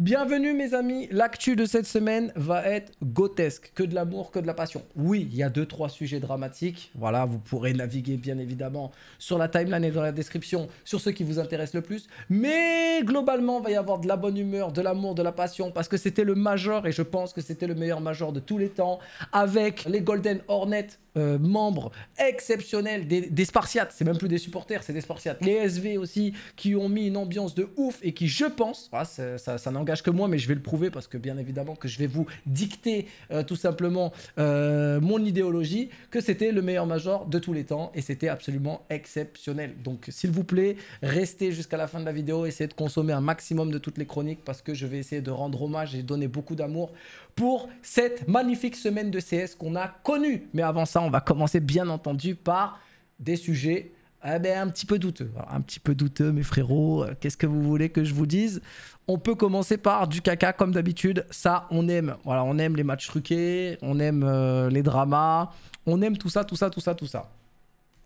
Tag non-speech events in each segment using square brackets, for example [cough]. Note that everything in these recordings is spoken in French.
Bienvenue mes amis, l'actu de cette semaine va être grotesque, que de l'amour, que de la passion. Oui, il y a deux trois sujets dramatiques. Voilà, vous pourrez naviguer bien évidemment sur la timeline et dans la description sur ceux qui vous intéressent le plus, mais globalement, il va y avoir de la bonne humeur, de l'amour, de la passion parce que c'était le major et je pense que c'était le meilleur major de tous les temps avec les Golden Hornets euh, membres exceptionnels des, Spartiates, c'est même plus des supporters, c'est des Spartiates. Les SV aussi qui ont mis une ambiance de ouf et qui je pense, ah, ça, ça, ça que moi, mais je vais le prouver parce que bien évidemment que je vais vous dicter euh, tout simplement euh, mon idéologie, que c'était le meilleur major de tous les temps et c'était absolument exceptionnel. Donc s'il vous plaît, restez jusqu'à la fin de la vidéo, essayez de consommer un maximum de toutes les chroniques parce que je vais essayer de rendre hommage et donner beaucoup d'amour pour cette magnifique semaine de CS qu'on a connue. Mais avant ça, on va commencer bien entendu par des sujets ah ben, un petit peu douteux. un petit peu douteux, mes frérots, euh, qu'est-ce que vous voulez que je vous dise On peut commencer par du caca, comme d'habitude. Ça, on aime. Voilà, on aime les matchs truqués, on aime euh, les dramas, on aime tout ça, tout ça, tout ça, tout ça.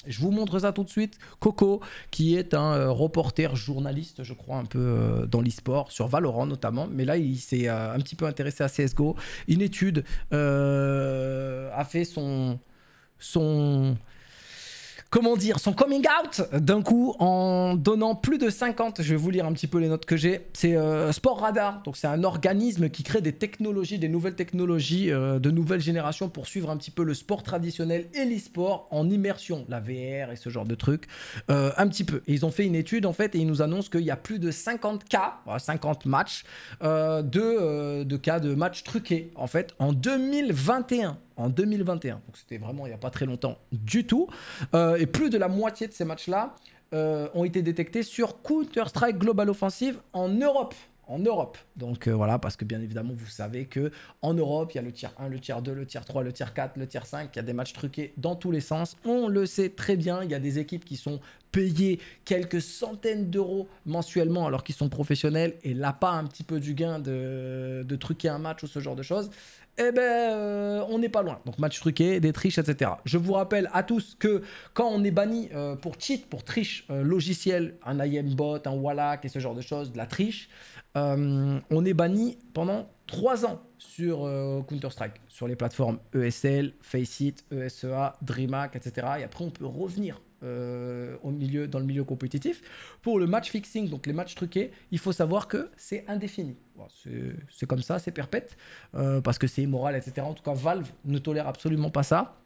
Je vous montre ça tout de suite. Coco, qui est un euh, reporter journaliste, je crois, un peu dans l'e-sport, sur Valorant notamment. Mais là, il s'est un petit peu intéressé à CSGO. Une étude a fait son, son, comment dire, son coming out d'un coup en donnant plus de 50. Je vais vous lire un petit peu les notes que j'ai. C'est euh, Sport Radar, donc c'est un organisme qui crée des technologies, des nouvelles technologies euh, de nouvelle génération pour suivre un petit peu le sport traditionnel et l'e-sport en immersion, la VR et ce genre de trucs, euh, un petit peu. ils ont fait une étude en fait et ils nous annoncent qu'il y a plus de 50 cas, 50 matchs de, de cas de matchs truqués en fait en 2021 en 2021. Donc c'était vraiment il n'y a pas très longtemps du tout. Euh, et plus de la moitié de ces matchs-là euh, ont été détectés sur Counter-Strike Global Offensive en Europe. En Europe. Donc euh, voilà, parce que bien évidemment, vous savez que en Europe, il y a le tiers 1, le tiers 2, le tiers 3, le tiers 4, le tiers 5. Il y a des matchs truqués dans tous les sens. On le sait très bien. Il y a des équipes qui sont payées quelques centaines d'euros mensuellement alors qu'ils sont professionnels et là pas un petit peu du gain de, de truquer un match ou ce genre de choses eh ben, euh, on n'est pas loin. Donc match truqué, des triches, etc. Je vous rappelle à tous que quand on est banni euh, pour cheat, pour triche euh, logiciel logicielle, un bot un Wallach et ce genre de choses, de la triche, on est banni pendant 3 ans sur Counter-Strike, sur les plateformes ESL, Faceit, ESEA, DreamHack, etc. Et après, on peut revenir euh, au milieu, dans le milieu compétitif. Pour le match fixing, donc les matchs truqués, il faut savoir que c'est indéfini. c'est comme ça, c'est perpète, euh, parce que c'est immoral, etc. En tout cas, Valve ne tolère absolument pas ça.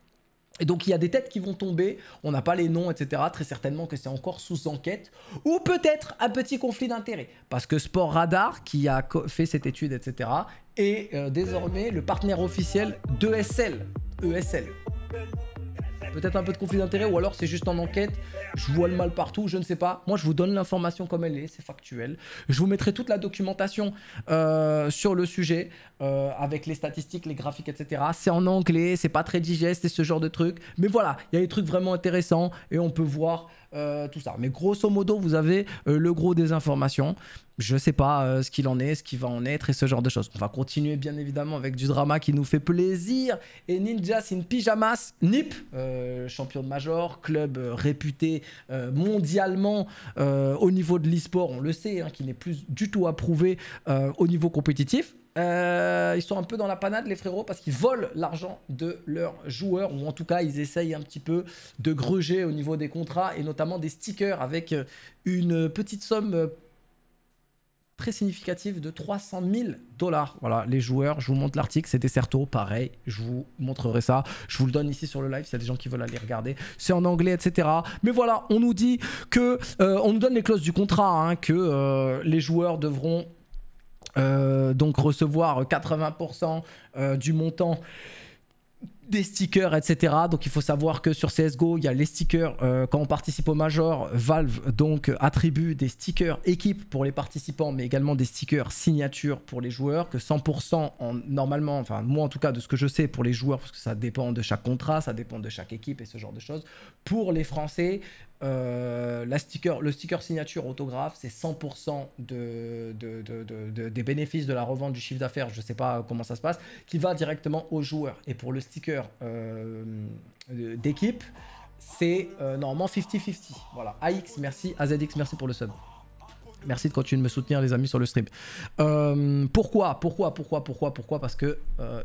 Et donc il y a des têtes qui vont tomber, on n'a pas les noms, etc. Très certainement que c'est encore sous enquête, ou peut-être un petit conflit d'intérêt parce que Sport Radar, qui a fait cette étude, etc., est euh, désormais le partenaire officiel d'ESL. E ESL peut-être un peu de conflit d'intérêt ou alors c'est juste en enquête, je vois le mal partout, je ne sais pas. Moi, je vous donne l'information comme elle est, c'est factuel. Je vous mettrai toute la documentation euh, sur le sujet euh, avec les statistiques, les graphiques, etc. C'est en anglais, c'est pas très digeste et ce genre de trucs. Mais voilà, il y a des trucs vraiment intéressants et on peut voir. Euh, tout ça. Mais grosso modo, vous avez euh, le gros des informations. Je sais pas euh, ce qu'il en est, ce qui va en être et ce genre de choses. On va continuer bien évidemment avec du drama qui nous fait plaisir. Et Ninjas in Pyjamas, NIP, champion de major, club réputé mondialement au niveau de l'esport on le sait, hein, qui n'est plus du tout approuvé au niveau compétitif. Euh, ils sont un peu dans la panade, les frérots, parce qu'ils volent l'argent de leurs joueurs, ou en tout cas, ils essayent un petit peu de gruger au niveau des contrats, et notamment des stickers, avec euh, une petite somme euh, très significative de 300 000 dollars. Voilà, les joueurs, je vous montre l'article, c'était Certo, pareil, je vous montrerai ça. Je vous le donne ici sur le live, s'il y a des gens qui veulent aller regarder. C'est en anglais, etc. Mais voilà, on nous dit que, on nous donne les clauses du contrat, hein, que les joueurs devront euh, donc recevoir 80% euh, du montant des stickers, etc. Donc il faut savoir que sur CSGO, il y a les stickers, euh, quand on participe au Major, Valve donc attribue des stickers équipe pour les participants, mais également des stickers signature pour les joueurs, que 100% en, normalement, enfin moi en tout cas de ce que je sais pour les joueurs, parce que ça dépend de chaque contrat, ça dépend de chaque équipe et ce genre de choses, pour les Français, euh, la sticker, le sticker signature autographe, c'est 100% de, des bénéfices de la revente du chiffre d'affaires, je ne sais pas comment ça se passe, qui va directement aux joueurs. Et pour le sticker euh, d'équipe, c'est euh, normalement 50-50. Voilà. AX, merci. AZX, merci pour le sub. Merci de continuer de me soutenir, les amis, sur le stream. pourquoi Pourquoi Pourquoi Pourquoi Pourquoi Parce que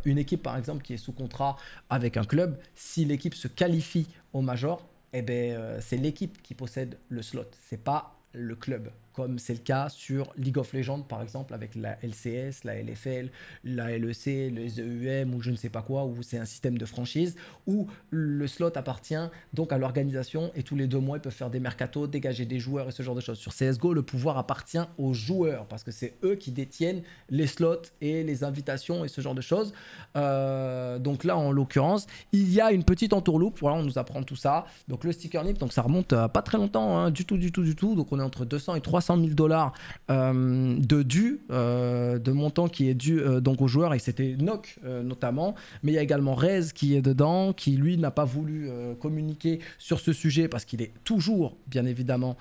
une équipe, par exemple, qui est sous contrat avec un club, si l'équipe se qualifie au major, eh ben, euh, c'est l'équipe qui possède le slot, c'est pas le club comme c'est le cas sur League of Legends par exemple avec la LCS, la LFL, la LEC, les EUM ou je ne sais pas quoi, où c'est un système de franchise où le slot appartient donc à l'organisation et tous les deux mois ils peuvent faire des mercatos, dégager des joueurs et ce genre de choses. Sur CSGO, le pouvoir appartient aux joueurs parce que c'est eux qui détiennent les slots et les invitations et ce genre de choses. Euh, donc là en l'occurrence, il y a une petite entourloupe, voilà on nous apprend tout ça. Donc le sticker nip, donc ça remonte pas très longtemps hein. du tout, du tout, du tout. Donc on est entre 200 et 300 300 000 dollars euh, de dû, euh, de montant qui est dû euh, donc aux joueurs, et c'était Nock notamment. Mais il y a également Rez qui est dedans, qui lui n'a pas voulu communiquer sur ce sujet parce qu'il est toujours, bien évidemment,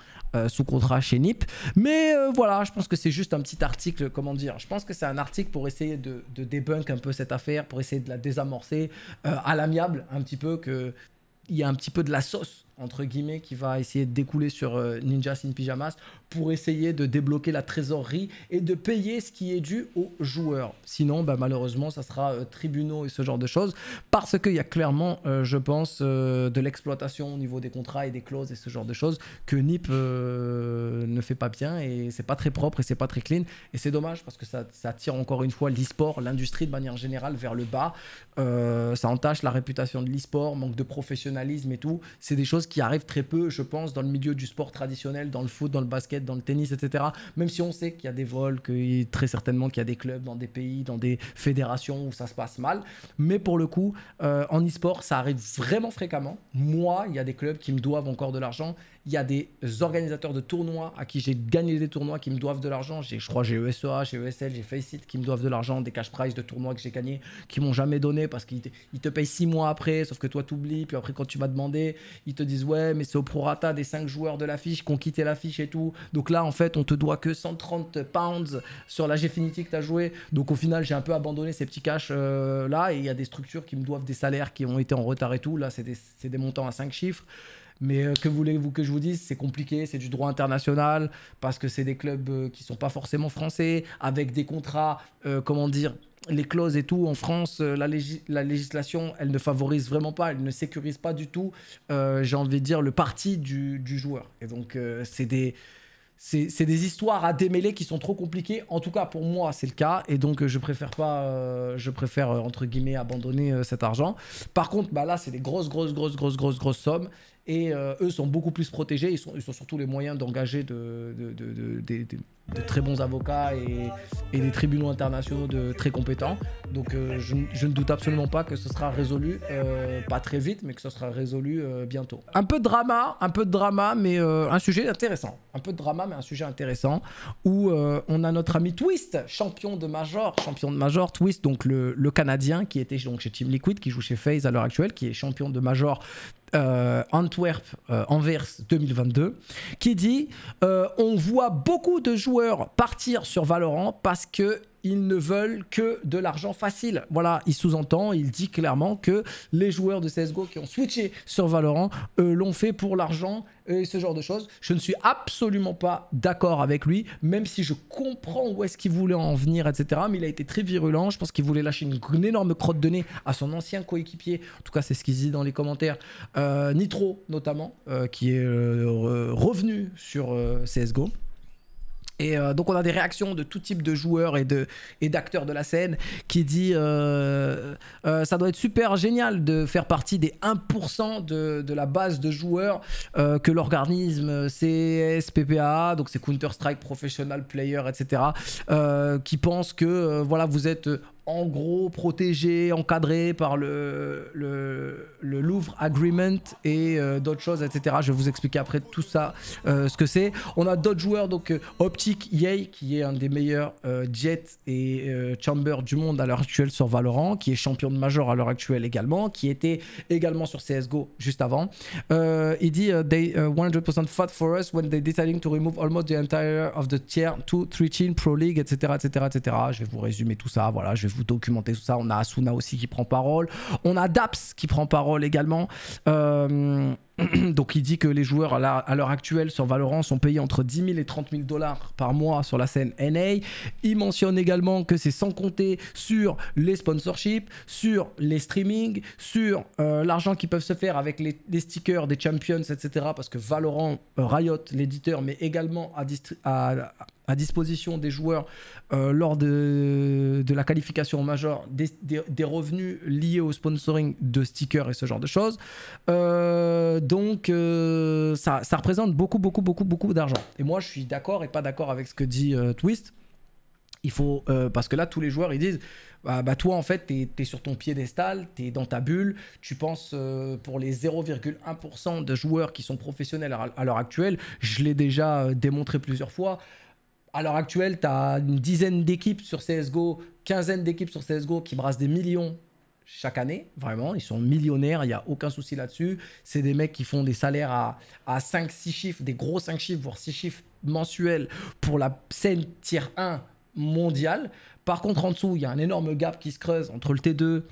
sous contrat chez NIP. Mais voilà, je pense que c'est juste un petit article, comment dire, je pense que c'est un article pour essayer de, de débunk un peu cette affaire, pour essayer de la désamorcer à l'amiable un petit peu, qu'il y a un petit peu de la sauce entre guillemets, qui va essayer de découler sur euh, Ninja Sin Pyjamas pour essayer de débloquer la trésorerie et de payer ce qui est dû aux joueurs. Sinon, bah, malheureusement, ça sera euh, tribunaux et ce genre de choses parce qu'il y a clairement, euh, je pense, de l'exploitation au niveau des contrats et des clauses et ce genre de choses que NIP ne fait pas bien et c'est pas très propre et c'est pas très clean et c'est dommage parce que ça, ça tire encore une fois l'e-sport, l'industrie de manière générale vers le bas. ça entache la réputation de l'e-sport, manque de professionnalisme et tout. C'est des choses qui arrive très peu, je pense, dans le milieu du sport traditionnel, dans le foot, dans le basket, dans le tennis, etc. Même si on sait qu'il y a des vols, que très certainement qu'il y a des clubs dans des pays, dans des fédérations où ça se passe mal. Mais pour le coup, euh, en e-sport, ça arrive vraiment fréquemment. Moi, il y a des clubs qui me doivent encore de l'argent il y a des organisateurs de tournois à qui j'ai gagné des tournois qui me doivent de l'argent. J'ai, je crois j'ai ESEA, j'ai ESL, j'ai Faceit qui me doivent de l'argent, des cash prizes de tournois que j'ai gagnés qui m'ont jamais donné parce qu'ils te, payent six mois après, sauf que toi t'oublies. Puis après, quand tu m'as demandé, ils te disent Ouais, mais c'est au prorata des cinq joueurs de l'affiche qui ont quitté l'affiche et tout. Donc là, en fait, on te doit que 130 pounds sur la Gfinity que tu as joué. Donc au final, j'ai un peu abandonné ces petits cash euh, là. Et il y a des structures qui me doivent des salaires qui ont été en retard et tout. Là, c'est des, des montants à 5 chiffres. Mais euh, que voulez-vous que je vous dise C'est compliqué, c'est du droit international, parce que c'est des clubs qui euh, qui sont pas forcément français, avec des contrats, euh, comment dire, les clauses et tout, en France, la, la, législation, elle ne favorise vraiment pas, elle ne sécurise pas du tout, j'ai envie de dire, le parti du, joueur. Et donc, c'est des c'est des histoires à démêler qui sont trop compliquées. En tout cas, pour moi, c'est le cas. Et donc, je préfère pas, je préfère, entre guillemets, abandonner cet argent. Par contre, bah, là, c'est des grosses, grosses, grosses, grosses, grosses, grosses sommes. Et euh, eux sont beaucoup plus protégés. Ils, sont, ils ont surtout les moyens d'engager de, de, très bons avocats et, des tribunaux internationaux de très compétents. Donc euh, je, ne doute absolument pas que ce sera résolu, euh, pas très vite, mais que ce sera résolu bientôt. Un peu de drama, un peu de drama, mais un sujet intéressant. Un peu de drama, mais un sujet intéressant. Où on a notre ami Twist, champion de Major, champion de Major, Twist, donc le, Canadien qui était donc chez Team Liquid, qui joue chez FaZe à l'heure actuelle, qui est champion de Major euh, Antwerp euh, Anvers 2022 qui dit euh, on voit beaucoup de joueurs partir sur Valorant parce que ils ne veulent que de l'argent facile. Voilà, il sous-entend, il dit clairement que les joueurs de CSGO qui ont switché sur Valorant l'ont fait pour l'argent et ce genre de choses. Je ne suis absolument pas d'accord avec lui, même si je comprends où est-ce qu'il voulait en venir, etc. Mais il a été très virulent. Je pense qu'il voulait lâcher une, énorme crotte de nez à son ancien coéquipier. En tout cas, c'est ce qu'il dit dans les commentaires. Euh, Nitro, notamment, euh, qui est euh, revenu sur CSGO. Et euh, donc on a des réactions de tout type de joueurs et de et d'acteurs de la scène qui dit euh, euh, ça doit être super génial de faire partie des 1% de, la base de joueurs que l'organisme cSPpa donc c'est Counter Strike Professional Player, etc. qui pense que voilà vous êtes en gros protégé, encadré par le, le, Louvre Agreement et euh, d'autres choses, etc. Je vais vous expliquer après tout ça euh, ce que c'est. On a d'autres joueurs, donc euh, Optic Yay, qui est un des meilleurs Jet et Chamber du monde à l'heure actuelle sur Valorant, qui est champion de Major à l'heure actuelle également, qui était également sur CSGO juste avant. il dit They 100% fat for us when they deciding to remove almost the entire of the tier 2, 3 team, pro league, etc., etc., etc. Je vais vous résumer tout ça, voilà, je vais vous Documenté tout ça. On a Asuna aussi qui prend parole. On a Daps qui prend parole également. Euh, [clears throat] donc il dit que les joueurs à l'heure actuelle sur Valorant sont payés entre 10 000 et 30 000 dollars par mois sur la scène NA. Il mentionne également que c'est sans compter sur les sponsorships, sur les streamings, sur euh, l'argent qui peuvent se faire avec les, stickers des champions, etc. Parce que Valorant, euh, Riot, l'éditeur, mais également à, à, à disposition des joueurs euh, lors de, la qualification majeure des, revenus liés au sponsoring de stickers et ce genre de choses. Euh, donc euh, ça, représente beaucoup, beaucoup, beaucoup, beaucoup d'argent. Et moi je suis d'accord et pas d'accord avec ce que dit Twist. Il faut, parce que là tous les joueurs ils disent... Bah, bah, toi en fait tu es sur ton piédestal, tu es dans ta bulle, tu penses pour les 0,1% de joueurs qui sont professionnels à l'heure actuelle, je l'ai déjà démontré plusieurs fois, à l'heure actuelle, tu as une dizaine d'équipes sur CSGO, quinzaine d'équipes sur CSGO qui brassent des millions chaque année, vraiment, ils sont millionnaires, il n'y a aucun souci là-dessus. C'est des mecs qui font des salaires à, 5-6 chiffres, des gros 5 chiffres, voire 6 chiffres mensuels pour la scène tier 1 mondiale. Par contre, en dessous, il y a un énorme gap qui se creuse entre le T2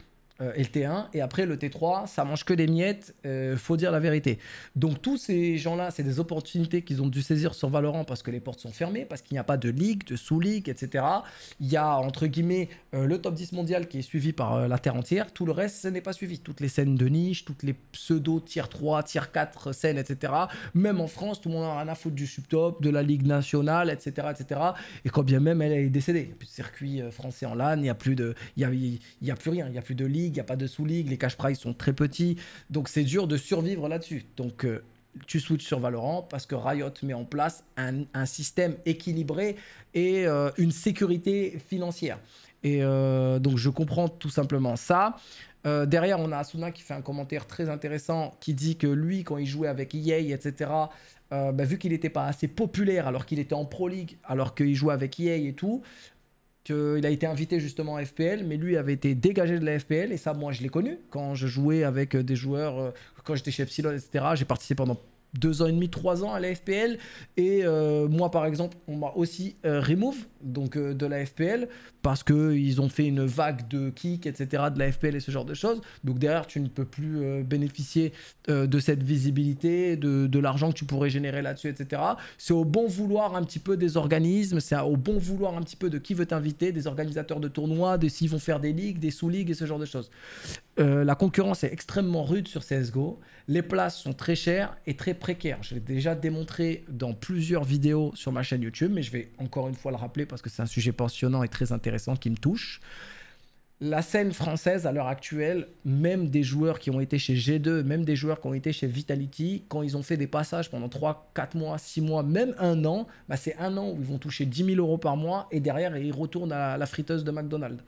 euh, et le T1, et après le T3, ça mange que des miettes, euh, faut dire la vérité. Donc tous ces gens-là, c'est des opportunités qu'ils ont dû saisir sur Valorant parce que les portes sont fermées, parce qu'il n'y a pas de ligue, de sous-ligue, etc. Il y a entre guillemets euh, le top 10 mondial qui est suivi par la Terre entière, tout le reste, ce n'est pas suivi. Toutes les scènes de niche, toutes les pseudo tier 3, tier 4 scènes, etc. Même en France, tout le monde en a rien à foutre du subtop, de la Ligue nationale, etc. etc. Et quand bien même elle est décédée, il n'y a plus de circuit français en LAN, il n'y a, plus de... il y a, y a plus rien, il n'y a plus de ligue il n'y a pas de sous-ligue, les cash prizes sont très petits, donc c'est dur de survivre là-dessus. Donc euh, tu switches sur Valorant parce que Riot met en place un, système équilibré et euh, une sécurité financière. Et euh, donc je comprends tout simplement ça. derrière, on a Asuna qui fait un commentaire très intéressant qui dit que lui, quand il jouait avec EA, etc., bah, vu qu'il n'était pas assez populaire alors qu'il était en Pro League, alors qu'il jouait avec EA et tout, il a été invité justement à FPL, mais lui avait été dégagé de la FPL, et ça, moi, je l'ai connu quand je jouais avec euh, des joueurs, euh, quand j'étais chez Epsilon, etc. J'ai participé pendant deux ans et demi, trois ans à la FPL. Et euh, moi, par exemple, on m'a aussi euh, remove donc, euh, de la FPL parce qu'ils ont fait une vague de kick, etc., de la FPL et ce genre de choses. Donc derrière, tu ne peux plus bénéficier de cette visibilité, de, de l'argent que tu pourrais générer là-dessus, etc. C'est au bon vouloir un petit peu des organismes, c'est au bon vouloir un petit peu de qui veut t'inviter, des organisateurs de tournois, de s'ils vont faire des ligues, des sous-ligues et ce genre de choses. la concurrence est extrêmement rude sur CSGO. Les places sont très chères et très précaire. Je l'ai déjà démontré dans plusieurs vidéos sur ma chaîne YouTube, mais je vais encore une fois le rappeler parce que c'est un sujet passionnant et très intéressant qui me touche. La scène française à l'heure actuelle, même des joueurs qui ont été chez G2, même des joueurs qui ont été chez Vitality, quand ils ont fait des passages pendant 3, 4 mois, 6 mois, même un an, bah c'est un an où ils vont toucher 10 000 euros par mois et derrière ils retournent à la friteuse de McDonald's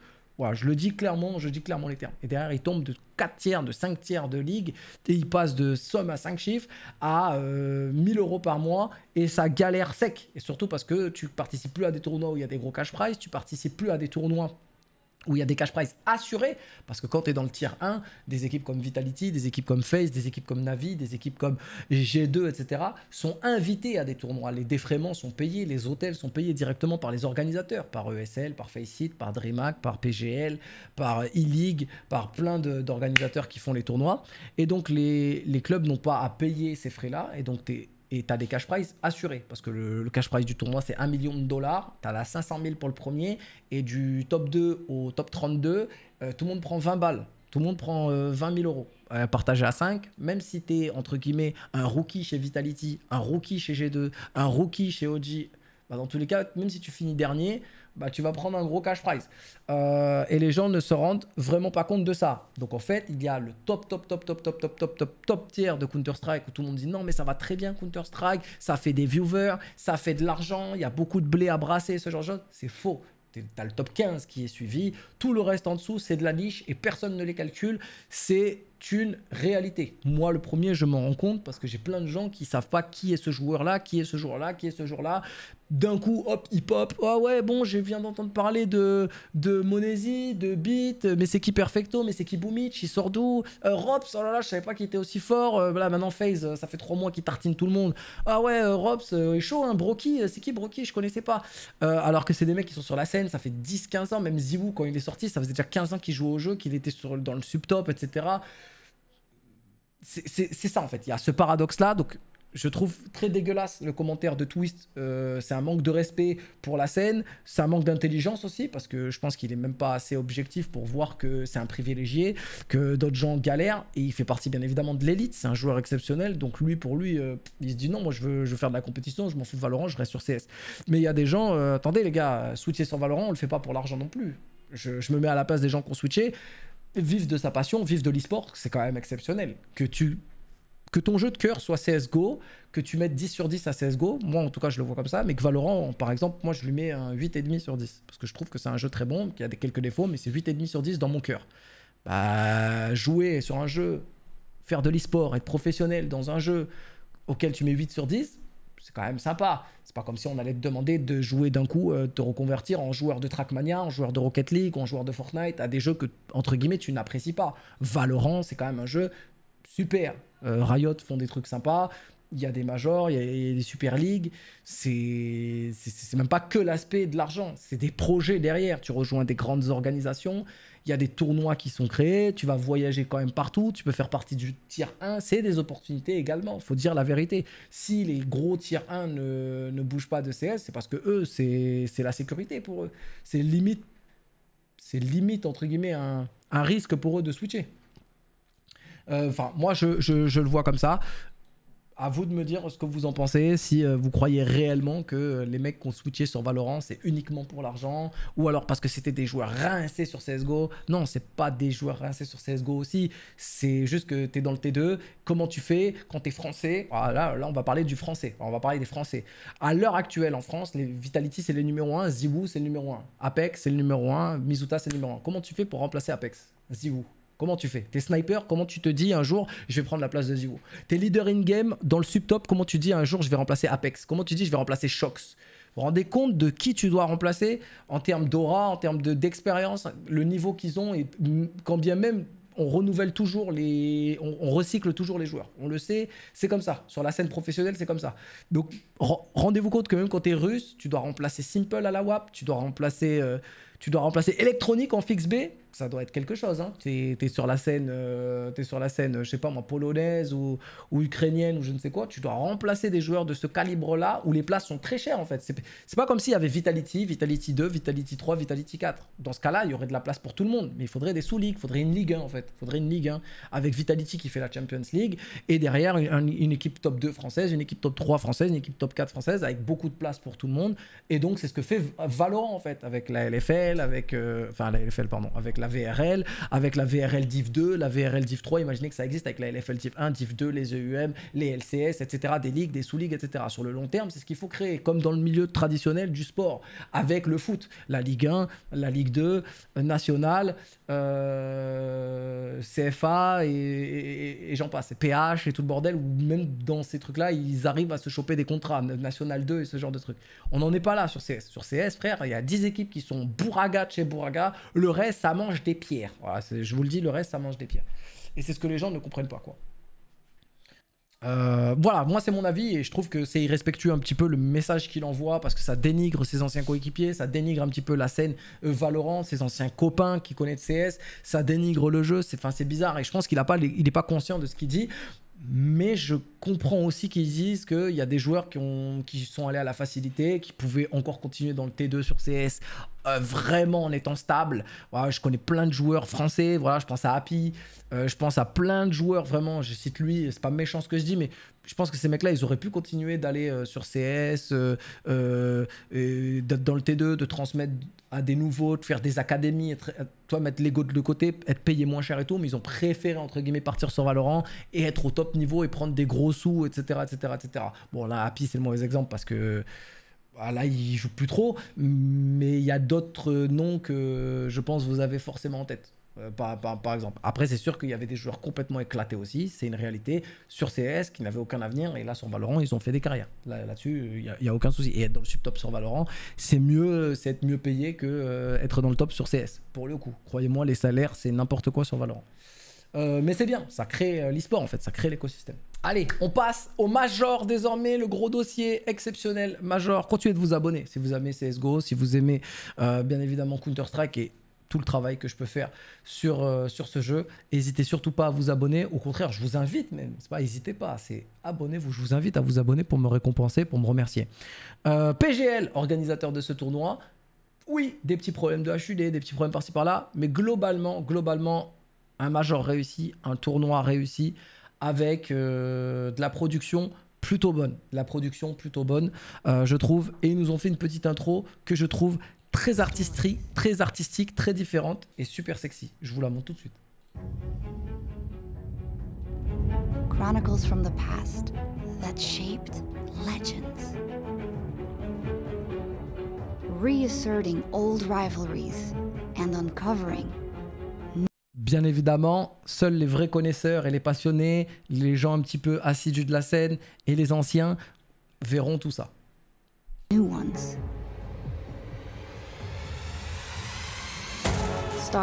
je le dis clairement, je dis clairement les termes. Et derrière, il tombe de 4 tiers, de 5 tiers de ligue, et il passe de somme à 5 chiffres à euh, 1000 euros par mois, et ça galère sec. Et surtout parce que tu participes plus à des tournois où il y a des gros cash prize, tu participes plus à des tournois où il y a des cash prizes assurés, parce que quand tu es dans le tier 1, des équipes comme Vitality, des équipes comme FaZe, des équipes comme Navi, des équipes comme G2, etc., sont invitées à des tournois. Les défraiements sont payés, les hôtels sont payés directement par les organisateurs, par ESL, par Faceit, par DreamHack, par PGL, par e-League, par plein d'organisateurs qui font les tournois. Et donc les, les clubs n'ont pas à payer ces frais-là, et donc tu es et tu as des cash prizes assurés, parce que le, cash prize du tournoi, c'est 1 million de dollars. Tu as la 500 000 pour le premier, et du top 2 au top 32, euh, tout le monde prend 20 balles. Tout le monde prend 20 euh, 000 euros euh, à 5. Même si tu es, entre guillemets, un rookie chez Vitality, un rookie chez G2, un rookie chez OG, bah, dans tous les cas, même si tu finis dernier, bah, tu vas prendre un gros cash prize. Euh, et les gens ne se rendent vraiment pas compte de ça. Donc en fait, il y a le top, top, top, top, top, top, top, top, top tiers de Counter-Strike où tout le monde dit non, mais ça va très bien Counter-Strike, ça fait des viewers, ça fait de l'argent, il y a beaucoup de blé à brasser, ce genre de choses. C'est faux. T'as le top 15 qui est suivi, tout le reste en dessous, c'est de la niche et personne ne les calcule. C'est une réalité. Moi, le premier, je m'en rends compte parce que j'ai plein de gens qui savent pas qui est ce joueur-là, qui est ce joueur-là, qui est ce joueur-là. D'un coup, hop, hip-hop. Ah ouais, bon, je viens d'entendre parler de, de Monesi, de Beat, mais c'est qui Perfecto, mais c'est qui Boomich, il sort d'où euh, Robs, oh là là, je savais pas qu'il était aussi fort. Euh, voilà maintenant, FaZe, euh, ça fait trois mois qu'il tartine tout le monde. Ah ouais, euh, Robs, est chaud, hein, Brocky, c'est qui Brocky, je connaissais pas. alors que c'est des mecs qui sont sur la scène, ça fait 10-15 ans, même Ziwoo, quand il est sorti, ça faisait déjà 15 ans qu'il jouait au jeu, qu'il était sur, dans le sub-top, etc c'est ça en fait. Il y a ce paradoxe là. Donc je trouve très dégueulasse le commentaire de Twist. Euh, c'est un manque de respect pour la scène. C'est un manque d'intelligence aussi, parce que je pense qu'il est même pas assez objectif pour voir que c'est un privilégié, que d'autres gens galèrent. Et il fait partie bien évidemment de l'élite. C'est un joueur exceptionnel. Donc lui, pour lui, euh, il se dit non, moi je veux, je veux faire de la compétition, je m'en fous de Valorant, je reste sur CS. Mais il y a des gens, euh, attendez les gars, switcher sur Valorant, on le fait pas pour l'argent non plus. Je, je me mets à la place des gens qui ont switché vivre de sa passion, vivre de l'e-sport, c'est quand même exceptionnel. Que tu que ton jeu de cœur soit CSGO, que tu mettes 10 sur 10 à CSGO, moi en tout cas je le vois comme ça, mais que Valorant, par exemple, moi je lui mets un 8,5 sur 10, parce que je trouve que c'est un jeu très bon, qui a des quelques défauts, mais c'est 8,5 sur 10 dans mon cœur. Bah, jouer sur un jeu, faire de l'e-sport, être professionnel dans un jeu auquel tu mets 8 sur 10, c'est quand même sympa. C'est pas comme si on allait te demander de jouer d'un coup, de euh, te reconvertir en joueur de Trackmania, en joueur de Rocket League, en joueur de Fortnite, à des jeux que, entre guillemets, tu n'apprécies pas. Valorant, c'est quand même un jeu super. Euh, Riot font des trucs sympas. Il y a des majors, il y, a, des Super League. C'est même pas que l'aspect de l'argent, c'est des projets derrière. Tu rejoins des grandes organisations, il y a des tournois qui sont créés, tu vas voyager quand même partout, tu peux faire partie du tier 1, c'est des opportunités également, faut dire la vérité. Si les gros tier 1 ne, ne bougent pas de CS, c'est parce que eux, c'est la sécurité pour eux. C'est limite, c'est limite entre guillemets un, un risque pour eux de switcher. Euh, enfin, moi, je, je, je, le vois comme ça à vous de me dire ce que vous en pensez, si euh, vous croyez réellement que euh, les mecs qu'on ont sur Valorant, c'est uniquement pour l'argent, ou alors parce que c'était des joueurs rincés sur CSGO. Non, c'est pas des joueurs rincés sur CSGO aussi, c'est juste que tu es dans le T2, comment tu fais quand tu es français voilà, ah, Là, on va parler du français, on va parler des français. À l'heure actuelle en France, les Vitality, c'est le numéro 1, Ziwoo, c'est le numéro 1, Apex, c'est le numéro 1, Mizuta, c'est le numéro 1. Comment tu fais pour remplacer Apex Ziwoo Comment tu fais T'es sniper, comment tu te dis un jour je vais prendre la place de Zivo T'es leader in-game dans le sub-top, comment tu dis un jour je vais remplacer Apex Comment tu dis je vais remplacer Shox vous vous rendez compte de qui tu dois remplacer en termes d'aura, en termes d'expérience, le niveau qu'ils ont et mm, quand bien même on renouvelle toujours les, on, recycle toujours les joueurs. On le sait, c'est comme ça. Sur la scène professionnelle, c'est comme ça. Donc rendez-vous compte que même quand t'es russe, tu dois remplacer Simple à la WAP, tu dois remplacer, euh, tu dois remplacer Electronic en fixe B ça doit être quelque chose. Hein. T'es es sur la scène, euh, es sur la scène, je sais pas moi, polonaise ou, ou, ukrainienne ou je ne sais quoi. Tu dois remplacer des joueurs de ce calibre-là où les places sont très chères en fait. C'est pas comme s'il y avait Vitality, Vitality 2, Vitality 3, Vitality 4. Dans ce cas-là, il y aurait de la place pour tout le monde, mais il faudrait des sous-ligues, il faudrait une Ligue 1 en fait, il faudrait une Ligue 1 avec Vitality qui fait la Champions League et derrière une, équipe top 2 française, une équipe top 3 française, une équipe top 4 française avec beaucoup de place pour tout le monde. Et donc c'est ce que fait Valorant en fait avec la LFL, avec euh, enfin la LFL pardon, avec la VRL, avec la VRL Div 2, la VRL Div 3, imaginez que ça existe avec la LFL Div 1, Div 2, les EUM, les LCS, etc., des ligues, des sous-ligues, etc. Sur le long terme, c'est ce qu'il faut créer, comme dans le milieu traditionnel du sport, avec le foot, la Ligue 1, la Ligue 2, euh, nationale, euh, CFA et, j'en passe, PH et tout le bordel, ou même dans ces trucs-là, ils arrivent à se choper des contrats, euh, National 2 et ce genre de trucs. On n'en est pas là sur CS. Sur CS, frère, il y a 10 équipes qui sont Bouraga chez Bouraga. le reste, ça mange des pierres. je vous le dis, le reste, ça mange des pierres. Et c'est ce que les gens ne comprennent pas, quoi. Euh, voilà, moi c'est mon avis et je trouve que c'est irrespectueux un petit peu le message qu'il envoie parce que ça dénigre ses anciens coéquipiers, ça dénigre un petit peu la scène euh, Valorant, ses anciens copains qui connaissent CS, ça dénigre le jeu, c'est enfin, bizarre et je pense qu'il n'est pas, il est pas conscient de ce qu'il dit. Mais je comprends aussi qu'ils disent qu'il y a des joueurs qui, ont, qui sont allés à la facilité, qui pouvaient encore continuer dans le T2 sur CS, euh, vraiment en étant stable. Voilà, je connais plein de joueurs français, voilà, je pense à Happy, euh, je pense à plein de joueurs, vraiment, je cite lui, c'est pas méchant ce que je dis, mais je pense que ces mecs-là, ils auraient pu continuer d'aller euh, sur CS, dans le T2, de transmettre à des nouveaux, de faire des académies, toi mettre l'ego de côté, être payé moins cher et tout, mais ils ont préféré entre guillemets partir sur Valorant et être au top niveau et prendre des gros sous, etc., etc., etc. Bon là, Happy c'est le mauvais exemple parce que ah, là il joue plus trop, mais il y a d'autres noms que je pense vous avez forcément en tête. Euh, par, exemple. Après, c'est sûr qu'il y avait des joueurs complètement éclatés aussi, c'est une réalité, sur CS, qui n'avaient aucun avenir, et là, sur Valorant, ils ont fait des carrières. Là-dessus, il n'y a, aucun souci. Et être dans le top sur Valorant, c'est mieux, c'est être mieux payé que euh, être dans le top sur CS, pour le coup. Croyez-moi, les salaires, c'est n'importe quoi sur Valorant. Euh, mais c'est bien, ça crée le en fait, ça crée l'écosystème. Allez, on passe au Major désormais, le gros dossier exceptionnel Major. Continuez de vous abonner si vous aimez CSGO, si vous aimez bien évidemment Counter-Strike et tout le travail que je peux faire sur, euh, sur ce jeu. N'hésitez surtout pas à vous abonner. Au contraire, je vous invite même. C'est pas n'hésitez pas, c'est abonnez-vous. Je vous invite à vous abonner pour me récompenser, pour me remercier. Euh, PGL, organisateur de ce tournoi. Oui, des petits problèmes de HUD, des petits problèmes par-ci par-là, mais globalement, globalement, un major réussi, un tournoi réussi, avec euh, de la production plutôt bonne. la production plutôt bonne, je trouve. Et ils nous ont fait une petite intro que je trouve très artistique, très artistique, très différente et super sexy. Je vous la montre tout de suite. Bien évidemment, seuls les vrais connaisseurs et les passionnés, les gens un petit peu assidus de la scène et les anciens verront tout ça.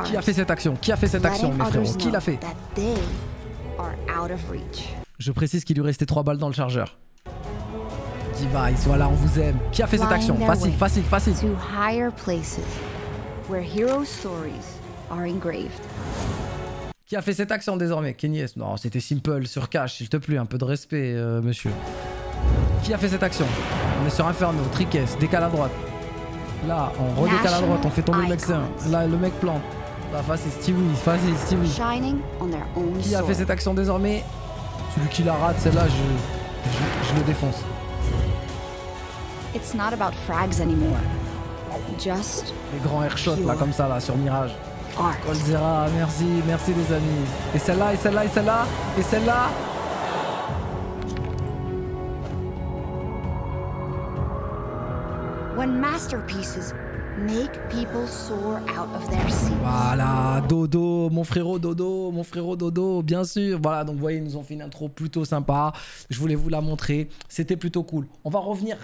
Qui a fait cette action Qui a fait cette action, mes frérots Qui l'a fait Je précise qu'il lui restait 3 balles dans le chargeur. Device, voilà, on vous aime. Qui a fait cette action Facile, facile, facile. Qui a fait cette action désormais Kenyes. Non, c'était simple sur cash, s'il te plaît, un peu de respect, euh, monsieur. Qui a fait cette action On est sur Inferno, Triquet, décale à droite. Là, on redécale à droite, on fait tomber le mec. Là, le mec plante. Bah face et Stewie, face et Stewie. Qui a fait cette action désormais Celui qui la rate, celle-là, je, je, le défonce. les grands airshots là comme ça là sur Mirage. Colzera, merci, merci les amis. Et celle-là, et celle-là, et celle-là, et celle-là. When masterpieces voilà, Dodo, mon frérot Dodo, mon frérot Dodo, bien sûr. Voilà, donc vous voyez, ils nous ont fait une intro plutôt sympa. Je voulais vous la montrer. C'était plutôt cool. On va revenir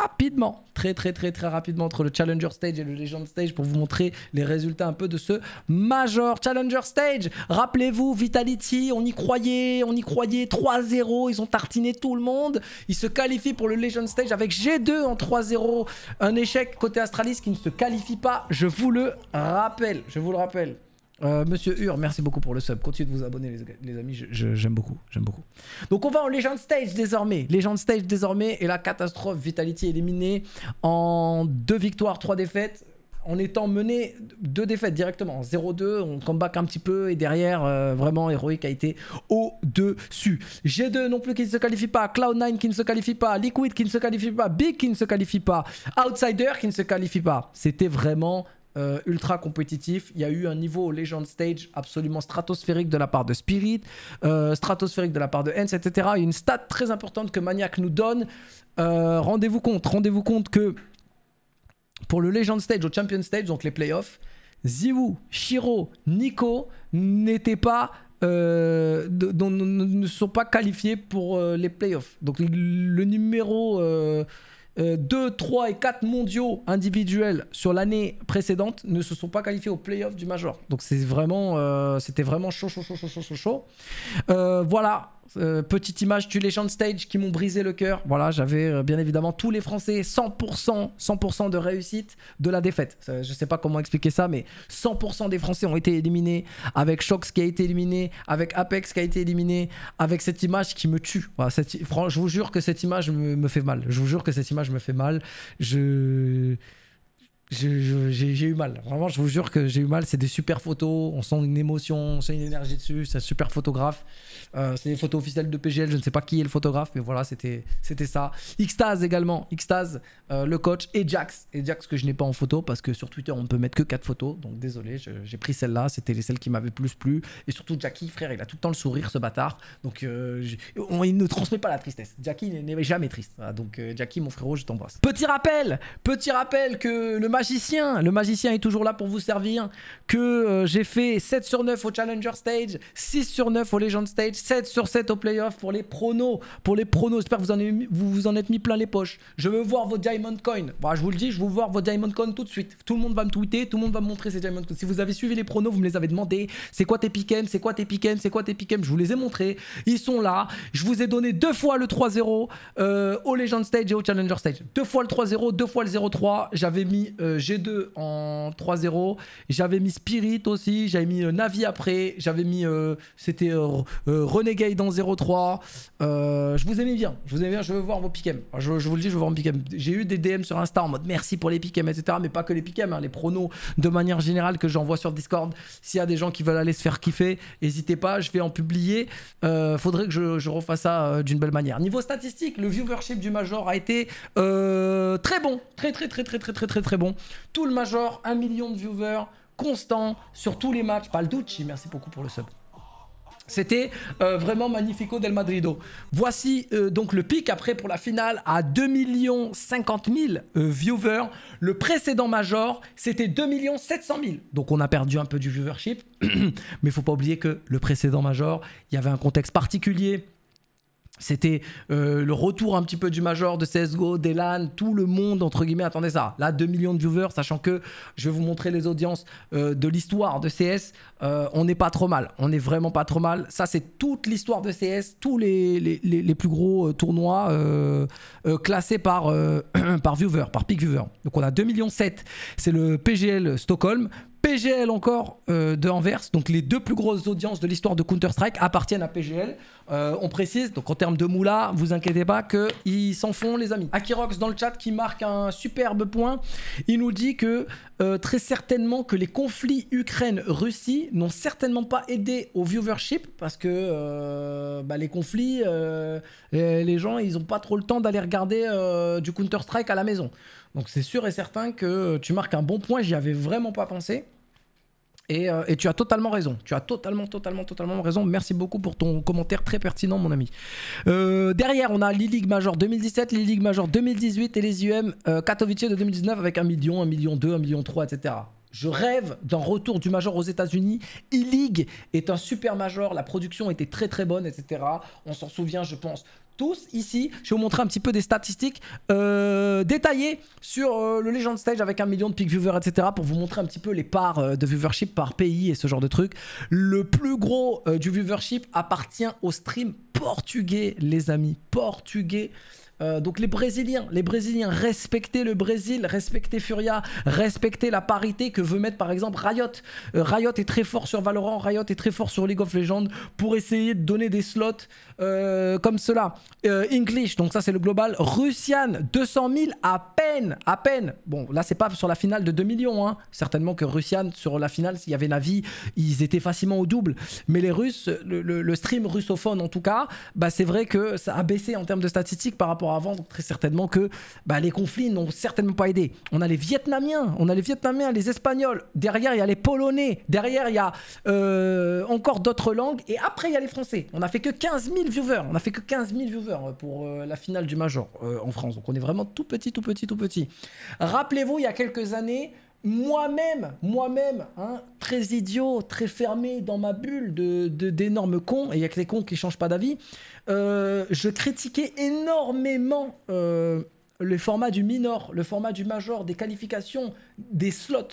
rapidement, très très très très rapidement entre le Challenger Stage et le Legend Stage pour vous montrer les résultats un peu de ce Major Challenger Stage. Rappelez-vous, Vitality, on y croyait, on y croyait, 3-0, ils ont tartiné tout le monde. Ils se qualifient pour le Legend Stage avec G2 en 3-0. Un échec côté Astralis qui ne se qualifie pas. Je vous le rappelle. Je vous le rappelle. Euh, monsieur Hur, merci beaucoup pour le sub. Continuez de vous abonner, les, amis. J'aime beaucoup, j'aime beaucoup. Donc on va en Legend Stage désormais. Legend Stage désormais et la catastrophe. Vitality éliminée en deux victoires, trois défaites en étant mené deux défaites directement. 0-2, on comeback un petit peu et derrière, euh, vraiment, Heroic a été au-dessus. G2 non plus qui ne se qualifie pas, Cloud9 qui ne se qualifie pas, Liquid qui ne se qualifie pas, Big qui ne se qualifie pas, Outsider qui ne se qualifie pas. C'était vraiment euh, ultra compétitif. Il y a eu un niveau au Legend Stage absolument stratosphérique de la part de Spirit, euh, stratosphérique de la part de Hens, etc. une stat très importante que Maniac nous donne. rendez-vous compte, rendez-vous compte que pour le Legend Stage au Champion Stage, donc les playoffs, Ziwu, Shiro, Nico n'étaient pas euh, ne sont pas qualifiés pour euh, les playoffs. Donc le numéro 2, euh, 3 et 4 mondiaux individuels sur l'année précédente ne se sont pas qualifiés aux playoffs du Major. Donc c'est vraiment, c'était vraiment chaud, chaud, chaud, chaud, chaud, chaud. voilà, euh, petite image, du les stage qui m'ont brisé le cœur. Voilà, j'avais euh, bien évidemment tous les Français 100%, 100% de réussite de la défaite. je sais pas comment expliquer ça, mais 100% des Français ont été éliminés avec Shox qui a été éliminé, avec Apex qui a été éliminé, avec cette image qui me tue. je vous jure que cette image me, me fait mal. Je vous jure que cette image me fait mal. Je j'ai eu mal. Vraiment, je vous jure que j'ai eu mal. C'est des super photos. On sent une émotion, on sent une énergie dessus. C'est un super photographe. Euh, c'est des photos officielles de PGL. Je ne sais pas qui est le photographe, mais voilà, c'était ça. Xtaz également. Xtaz, euh, le coach. Et Jax. Et Jax que je n'ai pas en photo parce que sur Twitter, on ne peut mettre que 4 photos. Donc désolé, j'ai pris celle-là. C'était celle qui m'avait plus plu. Et surtout, Jackie, frère, il a tout le temps le sourire, ce bâtard. Donc euh, il ne transmet pas la tristesse. Jackie n'est jamais triste. donc Jackie, mon frérot, je t'embrasse. Petit rappel, petit rappel que le magicien. Le magicien est toujours là pour vous servir. Que euh, j'ai fait 7 sur 9 au Challenger Stage, 6 sur 9 au Legend Stage, 7 sur 7 au Playoff pour les pronos. Pour les pronos, j'espère que vous en, avez vous, vous en êtes mis plein les poches. Je veux voir vos Diamond Coins. Bah, je vous le dis, je veux voir vos Diamond Coins tout de suite. Tout le monde va me tweeter, tout le monde va me montrer ces Diamond Coins. Si vous avez suivi les pronos, vous me les avez demandé. C'est quoi tes pick'em C'est quoi tes pick'em C'est quoi tes Je vous les ai montrés. Ils sont là. Je vous ai donné deux fois le 3-0 euh, au Legend Stage et au Challenger Stage. Deux fois le 3-0, deux fois le 0-3. J'avais mis... Euh, euh, G2 en 3-0. J'avais mis Spirit aussi. J'avais mis euh, Navi après. J'avais mis. Euh, c'était Renegade en 0-3. je vous aimais bien. Je vous aimais bien. Je veux voir vos piquems. Je, vous le dis, je veux voir mes piquem. J'ai eu des DM sur Insta en mode merci pour les piquems, etc. Mais pas que les piquems, hein, les pronos de manière générale que j'envoie sur Discord. S'il y a des gens qui veulent aller se faire kiffer, n'hésitez pas. Je vais en publier. faudrait que je, refasse ça d'une belle manière. Niveau statistique, le viewership du Major a été très bon, très très très très très très très très bon. Tout le Major, 1 million de viewers, constant, sur tous les matchs. Palducci, merci beaucoup pour le sub. C'était euh, vraiment magnifico del Madrido. Voici euh, donc le pic après pour la finale à 2 millions cinquante 000 euh, viewers. Le précédent major, c'était 2 millions 700 000. Donc on a perdu un peu du viewership. [clears throat] Mais il faut pas oublier que le précédent major, il y avait un contexte particulier c'était euh, le retour un petit peu du Major, de CSGO, d'Elan, tout le monde, entre guillemets, attendez ça. Là, 2 millions de viewers, sachant que je vais vous montrer les audiences euh, de l'histoire de CS. Euh, on n'est pas trop mal, on n'est vraiment pas trop mal. Ça, c'est toute l'histoire de CS, tous les, les, plus gros tournois classés par, [clears throat] par par peak viewers, Donc on a 2 millions 7, c'est le PGL Stockholm, PGL encore euh, de Anvers. Donc les deux plus grosses audiences de l'histoire de Counter-Strike appartiennent à PGL. Euh, on précise, donc en termes de moula, vous inquiétez pas qu'ils s'en font les amis. Akirox dans le chat qui marque un superbe point. Il nous dit que euh, très certainement que les conflits Ukraine-Russie n'ont certainement pas aidé au viewership parce que bah, les conflits, les, les, gens, ils n'ont pas trop le temps d'aller regarder du Counter-Strike à la maison. Donc c'est sûr et certain que tu marques un bon point, j'y avais vraiment pas pensé. Euh, et, tu as totalement raison. Tu as totalement, totalement, totalement raison. Merci beaucoup pour ton commentaire très pertinent, mon ami. Euh, derrière, on a le league Major 2017, le league Major 2018 et les UM Katowice de 2019 avec un million, un million 2, 1 million trois, etc. Je rêve d'un retour du Major aux États-Unis. E-League est un super Major. La production était très, très bonne, etc. On s'en souvient, je pense, tous ici. Je vais vous montrer un petit peu des statistiques euh, détaillées sur euh, le Legend Stage avec un million de peak viewers, etc. Pour vous montrer un petit peu les parts euh, de viewership par pays et ce genre de trucs. Le plus gros du viewership appartient au stream portugais, les amis. Portugais. Euh, donc les Brésiliens, les Brésiliens, respectez le Brésil, respectez Furia, respectez la parité que veut mettre par exemple Riot. Euh, Riot est très fort sur Valorant, Riot est très fort sur League of Legends pour essayer de donner des slots euh, comme cela. English, donc ça c'est le global. Russian, 200 000 à peine, à peine. Bon, là c'est pas sur la finale de 2 millions, hein. certainement que Russian sur la finale, s'il y avait Navi, ils étaient facilement au double. Mais les Russes, le, le stream russophone en tout cas, bah c'est vrai que ça a baissé en termes de statistiques par rapport avant, très certainement que bah, les conflits n'ont certainement pas aidé. On a les Vietnamiens, on a les Vietnamiens, les Espagnols, derrière il y a les Polonais, derrière il y a euh, encore d'autres langues, et après il y a les Français. On n'a fait que 15 000 viewers, on a fait que 15 000 viewers pour euh, la finale du Major euh, en France. Donc on est vraiment tout petit, tout petit, tout petit. Rappelez-vous, il y a quelques années, moi-même, moi-même, hein, très idiot, très fermé dans ma bulle de d'énormes cons, et il n'y a que les cons qui changent pas d'avis, euh, je critiquais énormément euh, le format du minor, le format du major, des qualifications, des slots.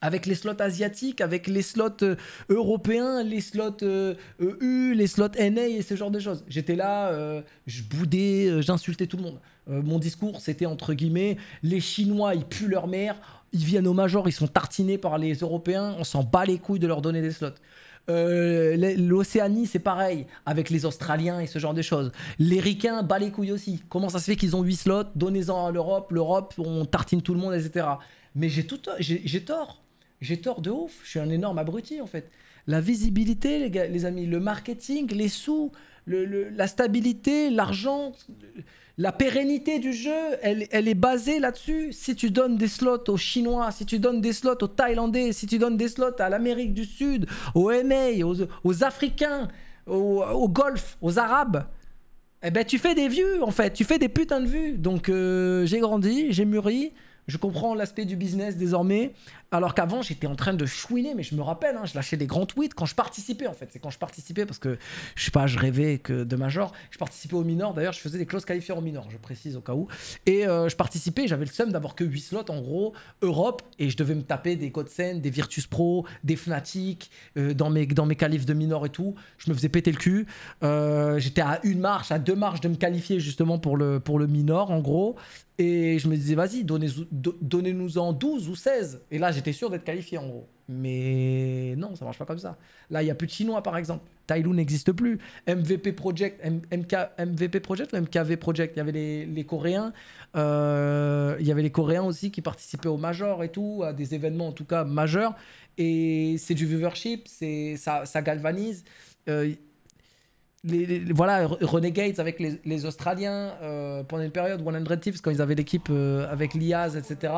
Avec les slots asiatiques, avec les slots euh, européens, les slots EU, e les slots NA et ce genre de choses. J'étais là, je boudais, j'insultais tout le monde. mon discours, c'était entre guillemets, les Chinois, ils puent leur mère ils viennent au Major, ils sont tartinés par les Européens, on s'en bat les couilles de leur donner des slots. Euh, L'Océanie, c'est pareil, avec les Australiens et ce genre de choses. Les Ricains, bat les couilles aussi. Comment ça se fait qu'ils ont huit slots Donnez-en à l'Europe, l'Europe, on tartine tout le monde, etc. Mais j'ai tout, j'ai tort. J'ai tort de ouf. Je suis un énorme abruti, en fait. La visibilité, les amis, le marketing, les sous, la stabilité, l'argent, la pérennité du jeu, elle, est basée là-dessus. Si tu donnes des slots aux Chinois, si tu donnes des slots aux Thaïlandais, si tu donnes des slots à l'Amérique du Sud, aux MA, aux, Africains, au Golfe, aux Arabes, eh ben tu fais des vues en fait, tu fais des putains de vues. Donc euh, j'ai grandi, j'ai mûri, je comprends l'aspect du business désormais. Alors qu'avant, j'étais en train de chouiner, mais je me rappelle, hein, je lâchais des grands tweets quand je participais en fait. C'est quand je participais parce que je sais pas, je rêvais que de major. Je participais au minor. D'ailleurs, je faisais des clauses qualifiées au minor, je précise au cas où. Et euh, je participais. J'avais le seum d'avoir que 8 slots en gros Europe et je devais me taper des codes scène, des Virtus Pro, des Fnatic euh, dans mes dans mes qualifs de minor et tout. Je me faisais péter le cul. Euh, j'étais à une marche, à deux marches de me qualifier justement pour le pour le minor en gros. Et je me disais vas-y, donnez-nous en 12 ou 16. Et là j'étais sûr d'être qualifié en gros. Mais non, ça marche pas comme ça. Là, il n'y a plus de Chinois par exemple. Tailou n'existe plus. MVP Project, MK, MVP Project ou MKV Project, il y avait les, Coréens. Euh, il y avait les Coréens aussi qui participaient au Major et tout, à des événements en tout cas majeurs. Et c'est du viewership, ça, ça galvanise. Euh, les, voilà, Renegades avec les, Australiens euh, pendant une période, 100 quand ils avaient l'équipe avec Liaz, etc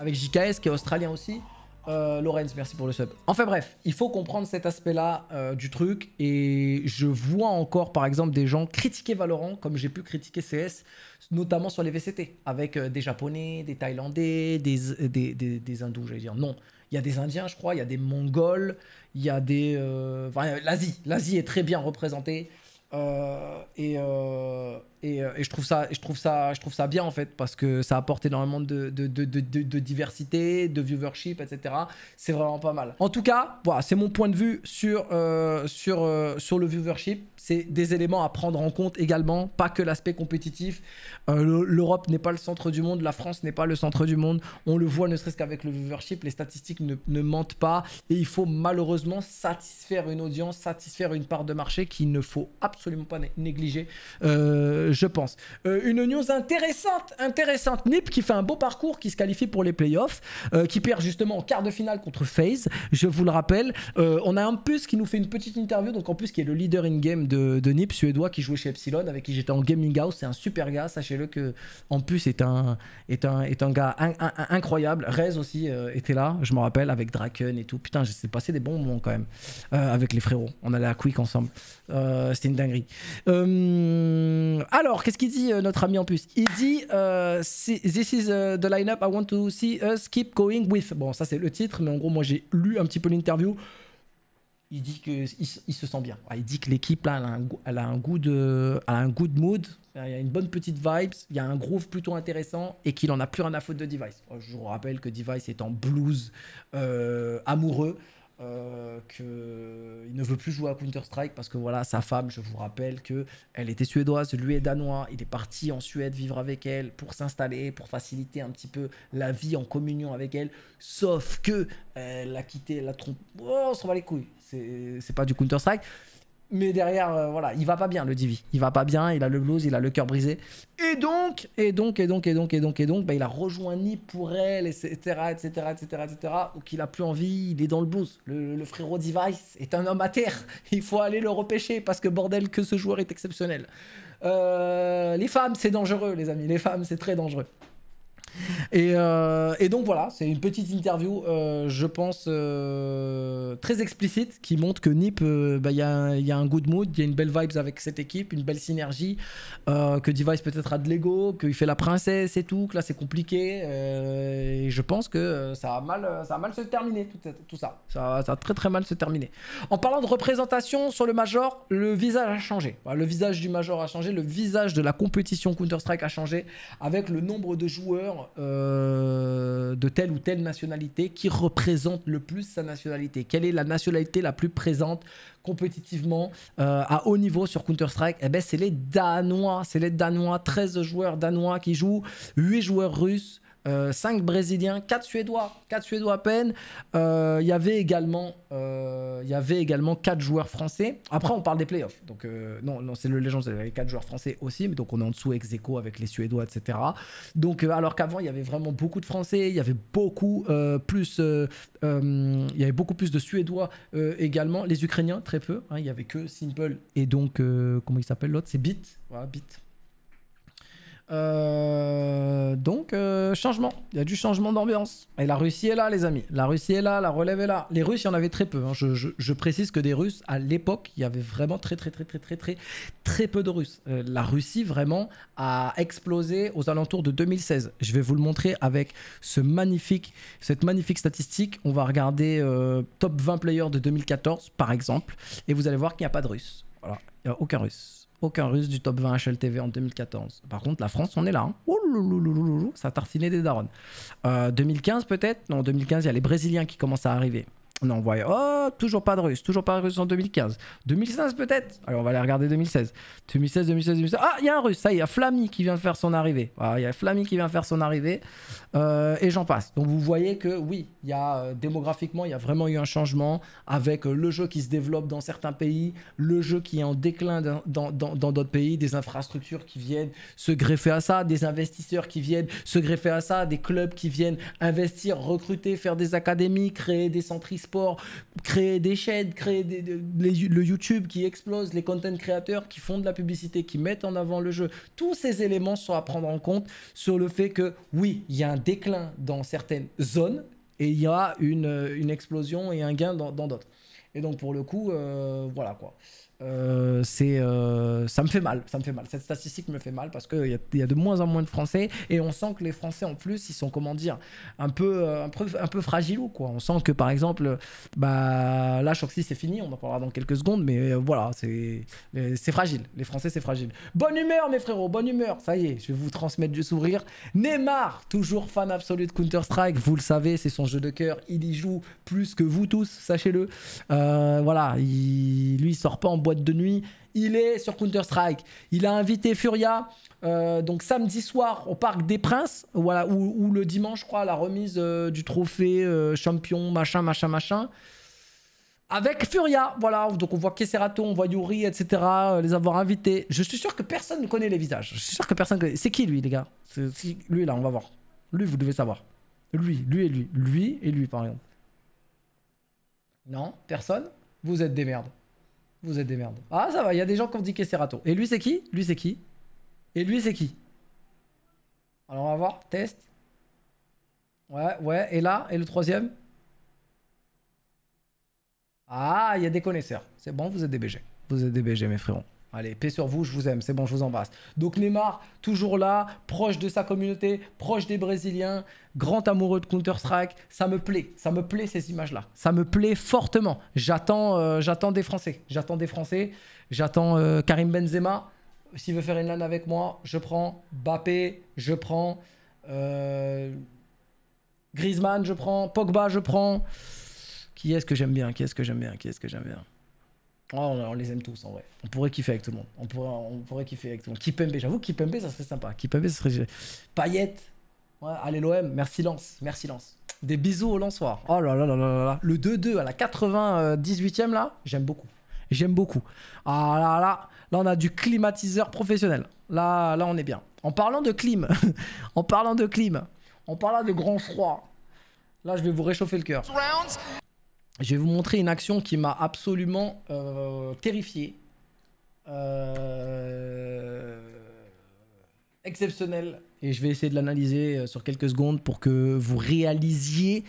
avec JKS qui est australien aussi. Euh, Lorenz, merci pour le sub. Enfin bref, il faut comprendre cet aspect-là euh, du truc. Et je vois encore, par exemple, des gens critiquer Valorant, comme j'ai pu critiquer CS, notamment sur les VCT, avec euh, des Japonais, des Thaïlandais, des, des, Hindous, j'allais dire. Non, il y a des Indiens, je crois, il y a des Mongols, il y a des... l'Asie, l'Asie est très bien représentée. et euh, et, je trouve ça je trouve ça je trouve ça bien en fait parce que ça apporte énormément de, de, diversité de viewership etc c'est vraiment pas mal en tout cas voilà c'est mon point de vue sur euh, sur euh, sur le viewership c'est des éléments à prendre en compte également pas que l'aspect compétitif l'Europe n'est pas le centre du monde la France n'est pas le centre du monde on le voit ne serait-ce qu'avec le viewership les statistiques ne, ne mentent pas et il faut malheureusement satisfaire une audience satisfaire une part de marché qu'il ne faut absolument pas négliger euh, je pense. Euh, une news intéressante, intéressante. Nip qui fait un beau parcours, qui se qualifie pour les playoffs, euh, qui perd justement en quart de finale contre FaZe, je vous le rappelle. Euh, on a un plus qui nous fait une petite interview, donc en plus qui est le leader in-game de, Nip, suédois, qui jouait chez Epsilon, avec qui j'étais en Gaming House. C'est un super gars, sachez-le que en plus est un, est un, est un gars incroyable. Rez aussi était là, je me rappelle, avec Draken et tout. Putain, j'ai passé des bons moments quand même avec les frérots. On allait à Quick ensemble. C'était une dinguerie. Euh... Ah, alors, qu'est-ce qu'il dit euh, notre ami en plus Il dit euh, This is euh, the lineup I want to see us keep going with. Bon, ça c'est le titre, mais en gros, moi j'ai lu un petit peu l'interview. Il dit qu'il il, se sent bien. Il dit que l'équipe là, elle a, un, goût de, elle a un good mood. Il y a une bonne petite vibe. Il y a un groove plutôt intéressant et qu'il en a plus rien à faute de Device. Je vous rappelle que Device est en blues amoureux. Euh, qu'il ne veut plus jouer à Counter-Strike parce que voilà, sa femme, je vous rappelle que elle était suédoise, lui est danois, il est parti en Suède vivre avec elle pour s'installer, pour faciliter un petit peu la vie en communion avec elle, sauf que elle a quitté, la trompe, oh, on se va les couilles, c'est pas du Counter-Strike mais derrière, euh, voilà, il va pas bien le Divi. Il va pas bien, il a le blues, il a le cœur brisé. Et donc, et donc, et donc, et donc, et donc, et donc, bah, il a rejoint Nip pour elle, etc., etc., etc., etc., ou qu'il a plus envie, il est dans le blues. Le, frérot Device est un homme à terre. [laughs] Il faut aller le repêcher parce que bordel, que ce joueur est exceptionnel. Euh, les femmes, c'est dangereux, les amis. Les femmes, c'est très dangereux. Euh, et, donc voilà, c'est une petite interview, euh, je pense, euh, très explicite, qui montre que Nip, bah, il bah, y, y, a un good mood, il y a une belle vibes avec cette équipe, une belle synergie, que Device peut-être a de l'ego, qu'il fait la princesse et tout, que là c'est compliqué. et je pense que ça a mal, ça a mal se terminer, tout, ça. ça. a très très mal se terminer. En parlant de représentation sur le Major, le visage a changé. le visage du Major a changé, le visage de la compétition Counter-Strike a changé, avec le nombre de joueurs euh, de telle ou telle nationalité qui représente le plus sa nationalité Quelle est la nationalité la plus présente compétitivement euh, à haut niveau sur Counter-Strike et eh ben c'est les Danois. C'est les Danois, 13 joueurs danois qui jouent, 8 joueurs russes, 5 euh, Brésiliens, 4 Suédois, 4 Suédois à peine. Euh, il y avait également 4 euh, joueurs français. Après, on parle des playoffs. Donc, euh, non, non c'est le légende. il y avait 4 joueurs français aussi, mais donc on est en dessous ex avec les Suédois, etc. Donc, alors qu'avant, il y avait vraiment beaucoup de Français, il y avait beaucoup, plus, il y avait beaucoup plus de Suédois également. Les Ukrainiens, très peu. Hein. il y avait que Simple et donc, comment il s'appelle l'autre C'est Bit. Voilà, Bit. Euh, donc, euh, changement. Il y a du changement d'ambiance. Et la Russie est là, les amis. La Russie est là, la relève est là. Les Russes, il y en avait très peu. Hein. Je, précise que des Russes, à l'époque, il y avait vraiment très, très, très, très, très, très, très peu de Russes. Euh, la Russie, vraiment, a explosé aux alentours de 2016. Je vais vous le montrer avec ce magnifique, cette magnifique statistique. On va regarder top 20 players de 2014, par exemple. Et vous allez voir qu'il n'y a pas de Russes. Voilà, aucun Russe. Aucun russe du top 20 HLTV en 2014. Par contre, la France, on est là. Hein. Oh ça tartinait des darons. 2015 euh, peut-être Non, 2015, il y a les Brésiliens qui commencent à arriver on envoie, oh, toujours pas de Russe, toujours pas de Russe en 2015. 2015 peut-être alors on va aller regarder 2016. 2016, 2016, 2016. Ah, il y a un Russe, ça, il y a Flamy qui vient de faire son arrivée. Il y a Flamy qui vient faire son arrivée. et j'en passe. Donc vous voyez que oui, il y a, euh, démographiquement, il y a vraiment eu un changement avec euh, le jeu qui se développe dans certains pays, le jeu qui est en déclin dans d'autres pays, des infrastructures qui viennent se greffer à ça, des investisseurs qui viennent se greffer à ça, des clubs qui viennent investir, recruter, faire des académies, créer des centres créer des chaînes créer le YouTube qui explose, les content créateurs qui font de la publicité, qui mettent en avant le jeu. Tous ces éléments sont à prendre en compte sur le fait que oui, il y a un déclin dans certaines zones et il y a une, euh, explosion et un gain dans d'autres. Et donc pour le coup, euh, voilà quoi. Euh, c'est, euh, ça me fait mal, ça me fait mal. Cette statistique me fait mal parce qu'il y, y, a de moins en moins de Français et on sent que les Français en plus, ils sont comment dire, un peu, euh, un peu, un peu quoi. On sent que par exemple, bah là, si c'est fini, on en parlera dans quelques secondes, mais voilà, c'est, c'est fragile. Les Français c'est fragile. Bonne humeur mes frérots, bonne humeur. Ça y est, je vais vous transmettre du sourire. Neymar, toujours fan absolu de Counter Strike, vous le savez, c'est son jeu de cœur. Il y joue plus que vous tous, sachez-le. voilà, il, lui il sort pas en boîte de nuit, il est sur Counter-Strike. Il a invité Furia, euh, donc samedi soir au Parc des Princes, voilà, ou, le dimanche, je crois, la remise euh, du trophée euh, champion, machin, machin, machin. Avec Furia, voilà, donc on voit Kesserato, on voit Yuri, etc., les avoir invités. Je suis sûr que personne ne connaît les visages. Je suis sûr que personne C'est qui lui, les gars C'est Lui, là, on va voir. Lui, vous devez savoir. Lui, lui et lui. Lui et lui, par exemple. Non Personne Vous êtes des merdes. Vous êtes des merdes. Ah, ça va, il y a des gens qui ont dit Kesserato. Et lui, c'est qui Lui, c'est qui Et lui, c'est qui Alors, on va voir. Test. Ouais, ouais. Et là Et le troisième Ah, il y a des connaisseurs. C'est bon, vous êtes des BG. Vous êtes des BG, mes frérots. Allez, paix sur vous, je vous aime, c'est bon, je vous embrasse. Donc Neymar, toujours là, proche de sa communauté, proche des Brésiliens, grand amoureux de Counter-Strike, ça me plaît, ça me plaît ces images-là, ça me plaît fortement. J'attends euh, j'attends des Français, j'attends des Français, j'attends euh, Karim Benzema, s'il veut faire une lane avec moi, je prends Bappé, je prends euh, Griezmann, je prends Pogba, je prends... Qui est-ce que j'aime bien Qui est-ce que j'aime bien Qui est-ce que j'aime bien on, les aime tous en vrai. On pourrait kiffer avec tout le monde. On pourrait, kiffer avec tout le monde. Kipembe, j'avoue, Kipembe, ça serait sympa. Kipembe, ça serait. paillette. Ouais, allez, l'OM. Merci, Lance. Merci, Lance. Des bisous au Lançois. Oh là là là là là. Le 2-2 à la 98e, là, j'aime beaucoup. J'aime beaucoup. Ah là là. Là, on a du climatiseur professionnel. Là, là on est bien. En parlant de clim, [laughs] en parlant de clim, en parlant de grand froid, là, je vais vous réchauffer le cœur. Je vais vous montrer une action qui m'a absolument euh, terrifié. Euh, exceptionnelle. Et je vais essayer de l'analyser euh, sur quelques secondes pour que vous réalisiez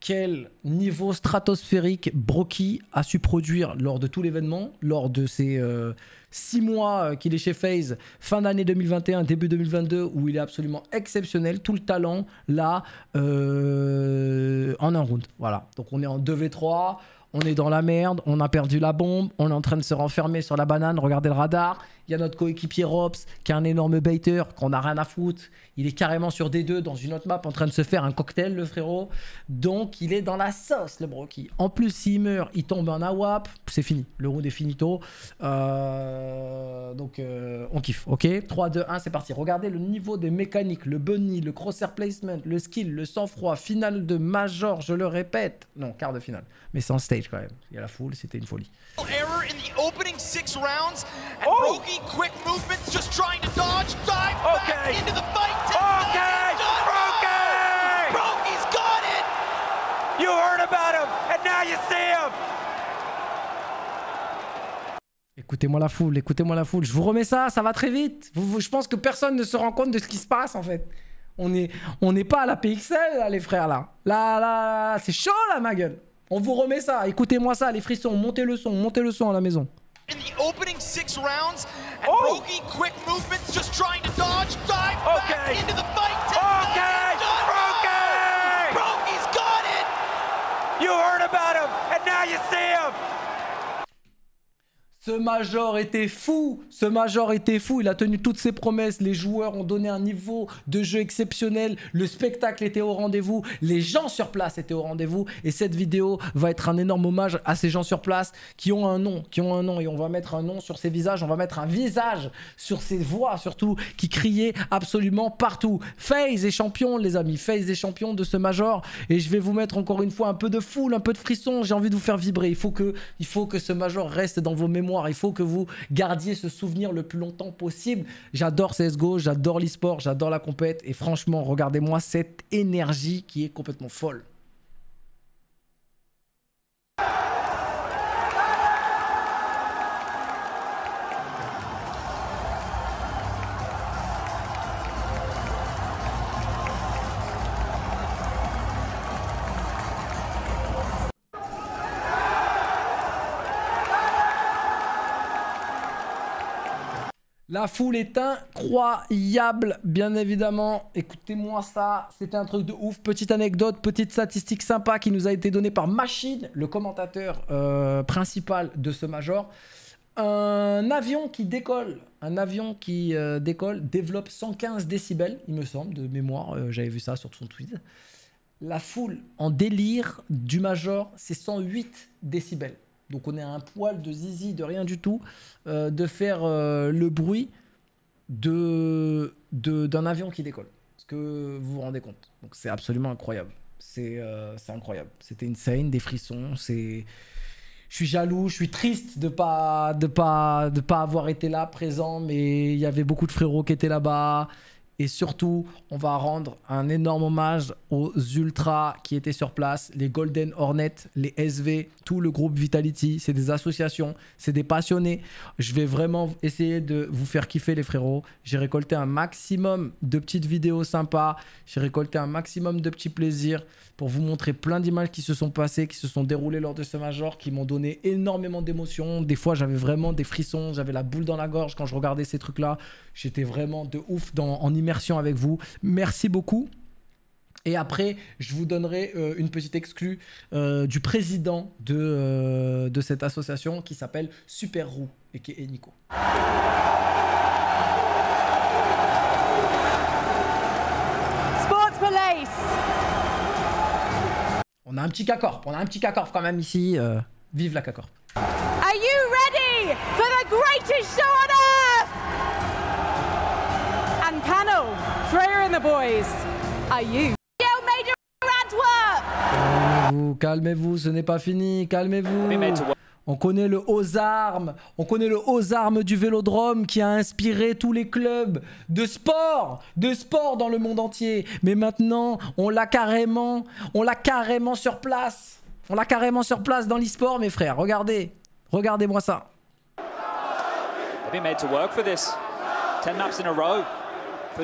quel niveau stratosphérique Brocky a su produire lors de tout l'événement, lors de ces euh, six mois euh, qu'il est chez FaZe, fin d'année 2021, début 2022, où il est absolument exceptionnel, tout le talent là, euh, en un round. Voilà, donc on est en 2v3 on est dans la merde, on a perdu la bombe, on est en train de se renfermer sur la banane, regardez le radar. Il y a notre coéquipier Robs qui est un énorme baiter, qu'on a rien à foutre. Il est carrément sur D2 dans une autre map en train de se faire un cocktail, le frérot. Donc il est dans la sauce, le broki. En plus, s'il meurt, il tombe en AWAP, c'est fini. Le round est finito. Euh, donc euh, on kiffe, ok 3, 2, 1, c'est parti. Regardez le niveau des mécaniques, le bunny, le crosshair placement, le skill, le sang-froid, finale de major, je le répète. Non, quart de finale, mais sans stage stage quand même. Il y a la foule, c'était une folie. Error in the opening six rounds. And oh. Rogi, quick movements, just trying to dodge, dive okay. back into the fight. Okay. Rogi. Rogi's got it. You heard about him, and now you see him. Écoutez-moi la foule, écoutez-moi la foule. Je vous remets ça, ça va très vite. Vous, vous, je pense que personne ne se rend compte de ce qui se passe en fait. On n'est on est pas à la PXL là, les frères là. Là, là, là c'est chaud là, ma gueule. On vous remet ça, écoutez-moi ça, les frissons, montez le son, montez le son à la maison. In the opening six rounds, and oh. quick movements, just trying to dodge, dive okay. into the fight. Okay, Rogi! Rogi's got it! You heard about him, and now you see ce major était fou, ce major était fou, il a tenu toutes ses promesses, les joueurs ont donné un niveau de jeu exceptionnel, le spectacle était au rendez-vous, les gens sur place étaient au rendez-vous et cette vidéo va être un énorme hommage à ces gens sur place qui ont un nom, qui ont un nom et on va mettre un nom sur ces visages, on va mettre un visage sur ces voix surtout qui criaient absolument partout. FaZe est champion les amis, FaZe est champion de ce major et je vais vous mettre encore une fois un peu de foule, un peu de frisson, j'ai envie de vous faire vibrer, il faut que, il faut que ce major reste dans vos mémoires il faut que vous gardiez ce souvenir le plus longtemps possible. J'adore CSGO, j'adore l'esport, j'adore la compète. Et franchement, regardez-moi cette énergie qui est complètement folle. La foule est incroyable, bien évidemment. Écoutez-moi ça, c'était un truc de ouf. Petite anecdote, petite statistique sympa qui nous a été donnée par Machine, le commentateur euh, principal de ce Major. Un avion qui décolle, un avion qui euh, décolle développe 115 décibels, il me semble, de mémoire. Euh, j'avais vu ça sur son tweet. La foule en délire du Major, c'est 108 décibels. Donc on est à un poil de zizi, de rien du tout, euh, de faire euh, le bruit d'un de, avion qui décolle. Est-ce que vous vous rendez compte Donc c'est absolument incroyable. C'est euh, incroyable. C'était une scène, des frissons, c'est... Je suis jaloux, je suis triste de pas de pas de pas avoir été là présent, mais il y avait beaucoup de frérots qui étaient là-bas. Et surtout, on va rendre un énorme hommage aux ultras qui étaient sur place, les Golden Hornets, les SV, tout le groupe Vitality. C'est des associations, c'est des passionnés. Je vais vraiment essayer de vous faire kiffer les frérots. J'ai récolté un maximum de petites vidéos sympas. J'ai récolté un maximum de petits plaisirs pour vous montrer plein d'images qui se sont passées, qui se sont déroulées lors de ce major, qui m'ont donné énormément d'émotions. Des fois, j'avais vraiment des frissons, j'avais la boule dans la gorge quand je regardais ces trucs-là. J'étais vraiment de ouf dans, en images avec vous. Merci beaucoup. Et après, je vous donnerai euh, une petite exclue euh, du président de, euh, de cette association qui s'appelle Super Roux et qui est Nico. On a un petit cacorp on a un petit cacorp quand même ici. vive la cacorp and boys, are Calmez-vous, calmez-vous, ce n'est pas fini, calmez-vous. On connaît le aux armes, on connaît le aux armes du vélodrome qui a inspiré tous les clubs de sport, de sport dans le monde entier. Mais maintenant, on l'a carrément, on l'a carrément sur place. On l'a carrément sur place dans l'e-sport, mes frères. Regardez, regardez-moi ça. 10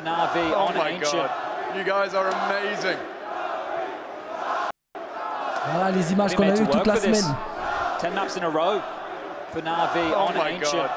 oh on my God. You guys are amazing. Voilà ah, les images qu'on a eues toute la semaine. 10 maps in a row. Panavi oh on an ancient. God.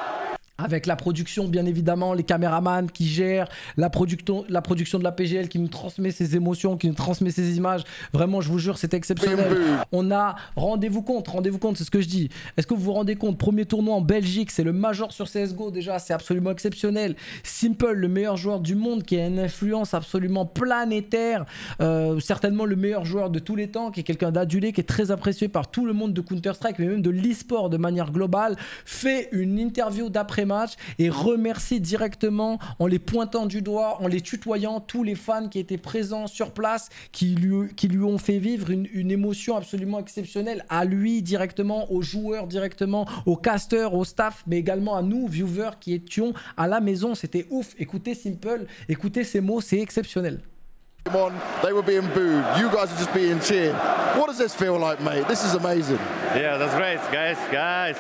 avec la production bien évidemment, les caméramans qui gèrent, la, production, la production de la PGL qui nous transmet ses émotions, qui nous transmet ses images. Vraiment, je vous jure, c'est exceptionnel. On a, rendez-vous compte, rendez-vous compte, c'est ce que je dis. Est-ce que vous vous rendez compte, premier tournoi en Belgique, c'est le major sur CSGO déjà, c'est absolument exceptionnel. Simple, le meilleur joueur du monde qui a une influence absolument planétaire, euh, certainement le meilleur joueur de tous les temps, qui est quelqu'un d'adulé, qui est très apprécié par tout le monde de Counter-Strike, mais même de l'e-sport de manière globale, fait une interview d'après match et remercier directement en les pointant du doigt, en les tutoyant tous les fans qui étaient présents sur place, qui lui, qui lui ont fait vivre une, émotion absolument exceptionnelle à lui directement, aux joueurs directement, aux casteurs, au staff, mais également à nous, viewers qui étions à la maison. C'était ouf. Écoutez Simple, écoutez ces mots, c'est exceptionnel. On, they were being You guys are just being What does this feel like, mate? This is amazing. Yeah, that's great, guys, guys.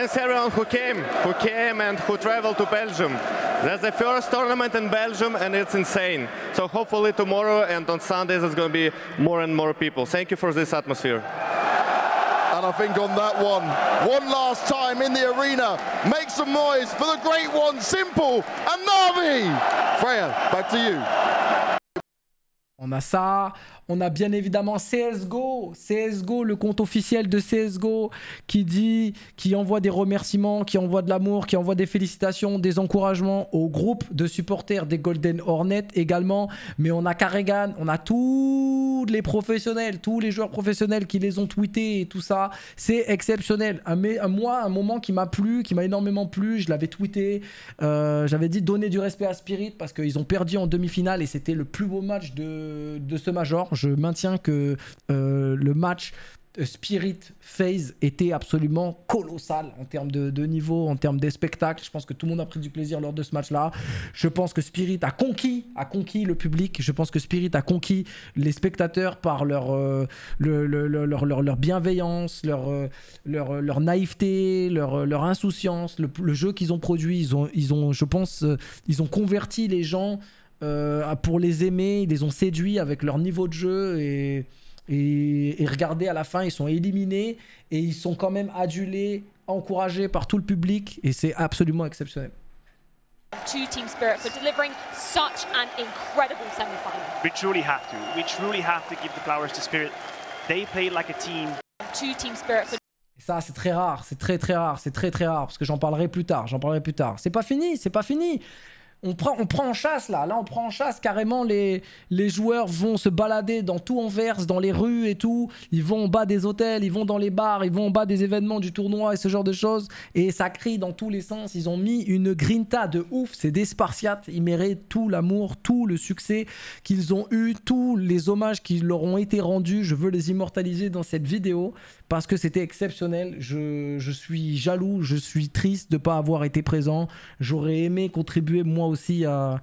Thanks everyone who came, who came and who traveled to Belgium. That's the first tournament in Belgium and it's insane. So hopefully tomorrow and on Sundays there's going to be more and more people. Thank you for this atmosphere. And I think on that one, one last time in the arena, make some noise for the great one, Simple and Navi. Freya, back to you. On a ça, On a bien évidemment CSGO, CSGO, le compte officiel de CSGO qui dit, qui envoie des remerciements, qui envoie de l'amour, qui envoie des félicitations, des encouragements au groupe de supporters des Golden Hornets également. Mais on a Carrigan, on a tous les professionnels, tous les joueurs professionnels qui les ont tweetés et tout ça. C'est exceptionnel. Un, moi, un moment qui m'a plu, qui m'a énormément plu, je l'avais tweeté. Euh, j'avais dit donner du respect à Spirit parce qu'ils ont perdu en demi-finale et c'était le plus beau match de ce major je maintiens que euh, le match euh, Spirit Phase était absolument colossal en termes de, niveau, en termes des spectacles. Je pense que tout le monde a pris du plaisir lors de ce match-là. Je pense que Spirit a conquis, a conquis le public. Je pense que Spirit a conquis les spectateurs par leur, euh, leur, leur, bienveillance, leur, leur, leur, naïveté, leur, leur insouciance, le, jeu qu'ils ont produit. Ils ont, ils ont, je pense, ils ont converti les gens euh, ah, pour les aimer, ils les ont séduits avec leur niveau de jeu et, et, regardez à la fin, ils sont éliminés et ils sont quand même adulés, encouragés par tout le public et c'est absolument exceptionnel. ça, c'est très rare, c'est très très rare, c'est très très rare, parce que j'en parlerai plus tard, j'en parlerai plus tard. C'est pas fini, c'est pas fini on prend, on prend en chasse là, là on prend en chasse carrément les, les joueurs vont se balader dans tout Anvers, dans les rues et tout, ils vont en bas des hôtels, ils vont dans les bars, ils vont en bas des événements du tournoi et ce genre de choses et ça crie dans tous les sens, ils ont mis une grinta de ouf, c'est des Spartiates, ils méritent tout l'amour, tout le succès qu'ils ont eu, tous les hommages qui leur ont été rendus, je veux les immortaliser dans cette vidéo parce que c'était exceptionnel, je, suis jaloux, je suis triste de ne pas avoir été présent, j'aurais aimé contribuer moi aussi à,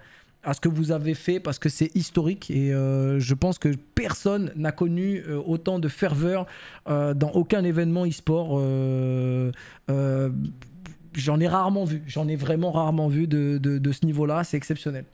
ce que vous avez fait parce que c'est historique et euh, je pense que personne n'a connu euh, autant de ferveur euh, dans aucun événement e-sport. J'en ai rarement vu, j'en ai vraiment rarement vu de ce niveau-là, c'est exceptionnel.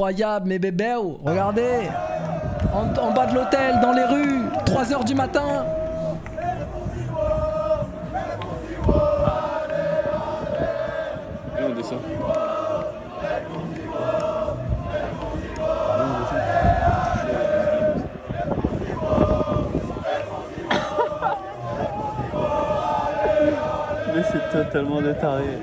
incroyable, mes bébés. Regardez. En, bas de l'hôtel, dans les rues, 3h du matin. on descend. Mais c'est totalement détaré.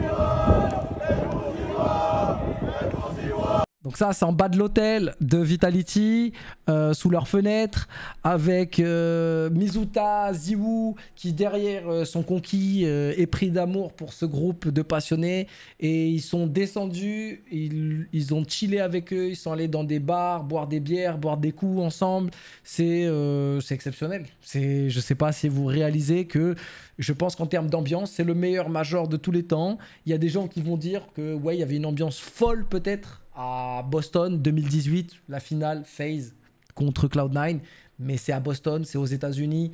Donc ça, c'est en bas de l'hôtel de Vitality, euh, sous leur fenêtre, avec euh, Mizuta, Ziwu, qui derrière euh, sont conquis, et pris d'amour pour ce groupe de passionnés. Et ils sont descendus, ils, ils, ont chillé avec eux, ils sont allés dans des bars, boire des bières, boire des coups ensemble. C'est exceptionnel. Je ne sais pas si vous réalisez que je pense qu'en termes d'ambiance, c'est le meilleur major de tous les temps. Il y a des gens qui vont dire que ouais, il y avait une ambiance folle peut-être à Boston 2018, la finale phase contre Cloud9, mais c'est à Boston, c'est aux États-Unis.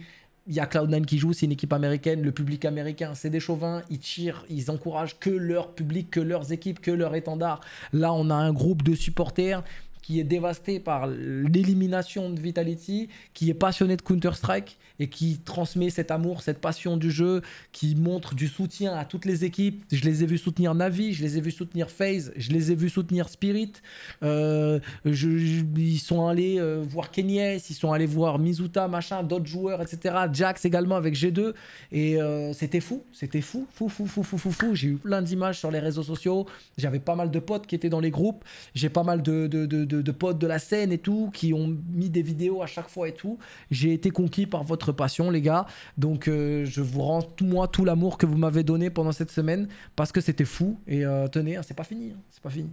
Il y a Cloud9 qui joue, c'est une équipe américaine, le public américain, c'est des chauvins, ils tirent, ils encouragent que leur public, que leurs équipes, que leur étendard. Là, on a un groupe de supporters qui est dévasté par l'élimination de Vitality, qui est passionné de Counter-Strike et qui transmet cet amour, cette passion du jeu, qui montre du soutien à toutes les équipes. Je les ai vus soutenir Navi, je les ai vus soutenir FaZe, je les ai vus soutenir Spirit. Euh, je, ils sont allés euh, voir Kenyes, ils sont allés voir Mizuta, machin, d'autres joueurs, etc. Jax également avec G2. Et euh, c'était fou, c'était fou, fou, fou, fou, fou, fou, fou. J'ai eu plein d'images sur les réseaux sociaux. J'avais pas mal de potes qui étaient dans les groupes. J'ai pas mal de de, potes de la scène et tout, qui ont mis des vidéos à chaque fois et tout. J'ai été conquis par votre passion, les gars. Donc euh, je vous rends tout, moi tout l'amour que vous m'avez donné pendant cette semaine parce que c'était fou. Et euh, tenez, hein, c'est pas fini, hein, c'est pas fini.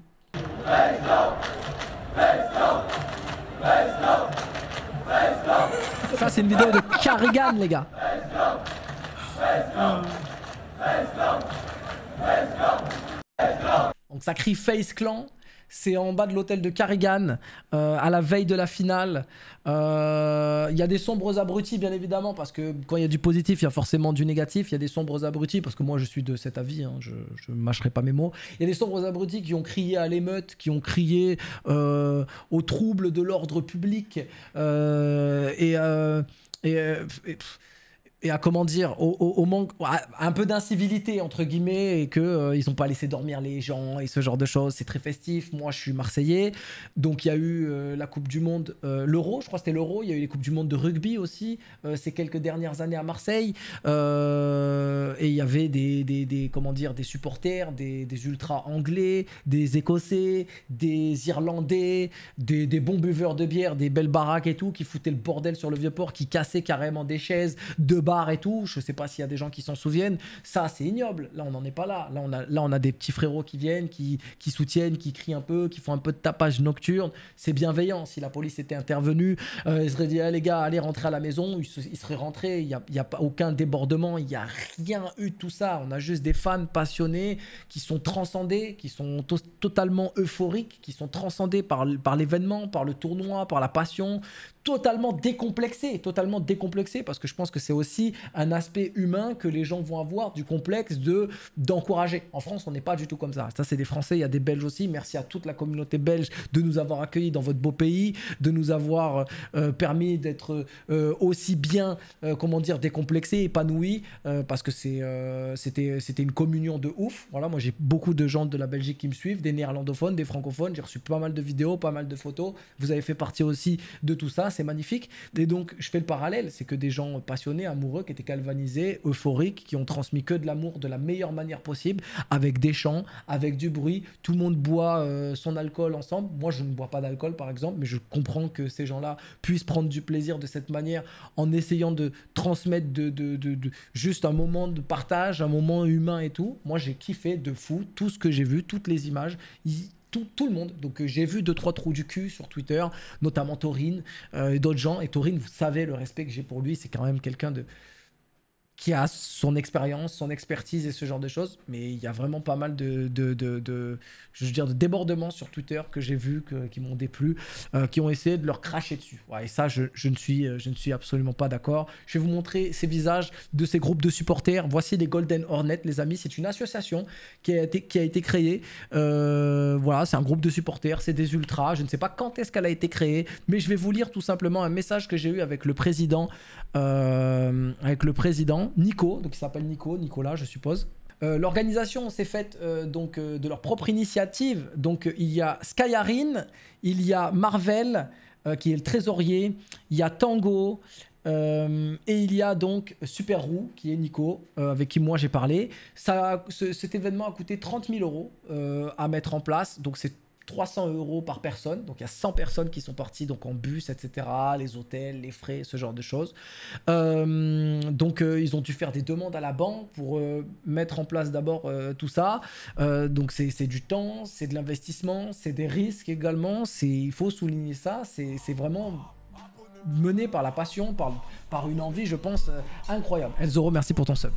Ça c'est une vidéo de Carrigan, les gars. donc ça crie Face Clan c'est en bas de l'hôtel de Carrigan, euh, à la veille de la finale. Euh, il y a des sombres abrutis, bien évidemment, parce que quand il y a du positif, il y a forcément du négatif. Il y a des sombres abrutis, parce que moi je suis de cet avis, hein, je ne mâcherai pas mes mots. Il y a des sombres abrutis qui ont crié à l'émeute, qui ont crié au euh, aux de l'ordre public. et. et, et à comment dire au, au, manque un peu d'incivilité entre guillemets et que n'ont euh, ils ont pas laissé dormir les gens et ce genre de choses c'est très festif moi je suis marseillais donc il y a eu euh, la coupe du monde euh, l'euro je crois que c'était l'euro il y a eu les coupes du monde de rugby aussi ces quelques dernières années à Marseille et il y avait des, des, comment dire des supporters des, des ultras anglais des écossais des irlandais des, des bons buveurs de bière des belles baraques et tout qui foutaient le bordel sur le vieux port qui cassaient carrément des chaises de et tout. Je sais pas s'il y a des gens qui s'en souviennent. Ça, c'est ignoble. Là, on n'en est pas là. Là on, a, là, on a des petits frérots qui viennent, qui, soutiennent, qui crient un peu, qui font un peu de tapage nocturne. C'est bienveillant. Si la police était intervenue, euh, ils seraient dit, eh, les gars, allez rentrer à la maison. Ils, seraient rentrés. Il n'y a, a pas, aucun débordement. Il n'y a rien eu tout ça. On a juste des fans passionnés qui sont transcendés, qui sont totalement euphoriques, qui sont transcendés par, par l'événement, par le tournoi, par la passion totalement décomplexé, totalement décomplexé, parce que je pense que c'est aussi un aspect humain que les gens vont avoir du complexe de d'encourager. En France, on n'est pas du tout comme ça. Ça, c'est des Français, il y a des Belges aussi. Merci à toute la communauté belge de nous avoir accueillis dans votre beau pays, de nous avoir euh, permis d'être euh, aussi bien, euh, comment dire, décomplexé, épanoui, parce que c'est c'était c'était une communion de ouf. Voilà, moi j'ai beaucoup de gens de la Belgique qui me suivent, des néerlandophones, des francophones. J'ai reçu pas mal de vidéos, pas mal de photos. Vous avez fait partie aussi de tout ça c'est magnifique. Et donc, je fais le parallèle, c'est que des gens passionnés, amoureux, qui étaient galvanisés, euphoriques, qui ont transmis que de l'amour de la meilleure manière possible, avec des chants, avec du bruit, tout le monde boit euh, son alcool ensemble. Moi, je ne bois pas d'alcool, par exemple, mais je comprends que ces gens-là puissent prendre du plaisir de cette manière en essayant de transmettre juste un moment de partage, un moment humain et tout. Moi, j'ai kiffé de fou tout ce que j'ai vu, toutes les images tout, le monde. Donc euh, j'ai vu deux trois trous du cul sur Twitter, notamment Taurine euh, et d'autres gens. Et Taurine, vous savez le respect que j'ai pour lui, c'est quand même quelqu'un de qui a son expérience, son expertise et ce genre de choses. Mais il y a vraiment pas mal de, de, de, je veux dire, de débordements sur Twitter que j'ai vus, qui m'ont déplu, euh, qui ont essayé de leur cracher dessus. Ouais, et ça, je, ne suis, euh, je ne suis absolument pas d'accord. Je vais vous montrer ces visages de ces groupes de supporters. Voici les Golden Hornets, les amis. C'est une association qui a été, qui a été créée. Euh, voilà, c'est un groupe de supporters, c'est des ultras. Je ne sais pas quand est-ce qu'elle a été créée, mais je vais vous lire tout simplement un message que j'ai eu avec le président. avec le président Nico, donc il s'appelle Nico, Nicolas, je suppose. Euh, l'organisation s'est faite euh, donc euh, de leur propre initiative. Donc il y a Skyarin il y a Marvel qui est le trésorier, il y a Tango et il y a donc Super Roux qui est Nico avec qui moi j'ai parlé. Ça, cet événement a coûté 30 000 euros à mettre en place, donc c'est 300 euros par personne. Donc il y a 100 personnes qui sont parties donc en bus, etc. Les hôtels, les frais, ce genre de choses. Euh, donc euh, ils ont dû faire des demandes à la banque pour euh, mettre en place d'abord tout ça. donc c'est du temps, c'est de l'investissement, c'est des risques également. Il faut souligner ça. C'est vraiment mené par la passion, par, par une envie, je pense, incroyable. Elzoro, merci pour ton sub.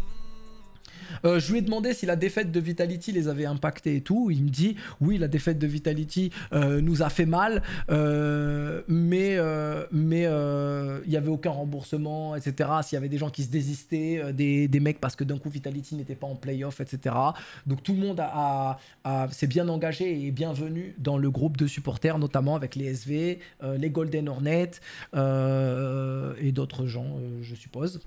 Euh, je lui ai demandé si la défaite de Vitality les avait impactés et tout. Il me dit oui, la défaite de Vitality euh, nous a fait mal, euh, mais il n'y avait aucun remboursement, etc. S'il y avait des gens qui se désistaient, des, mecs parce que d'un coup Vitality n'était pas en playoff, etc. Donc tout le monde a, s'est bien engagé et bienvenu dans le groupe de supporters, notamment avec les SV, les Golden Hornets et d'autres gens, je suppose.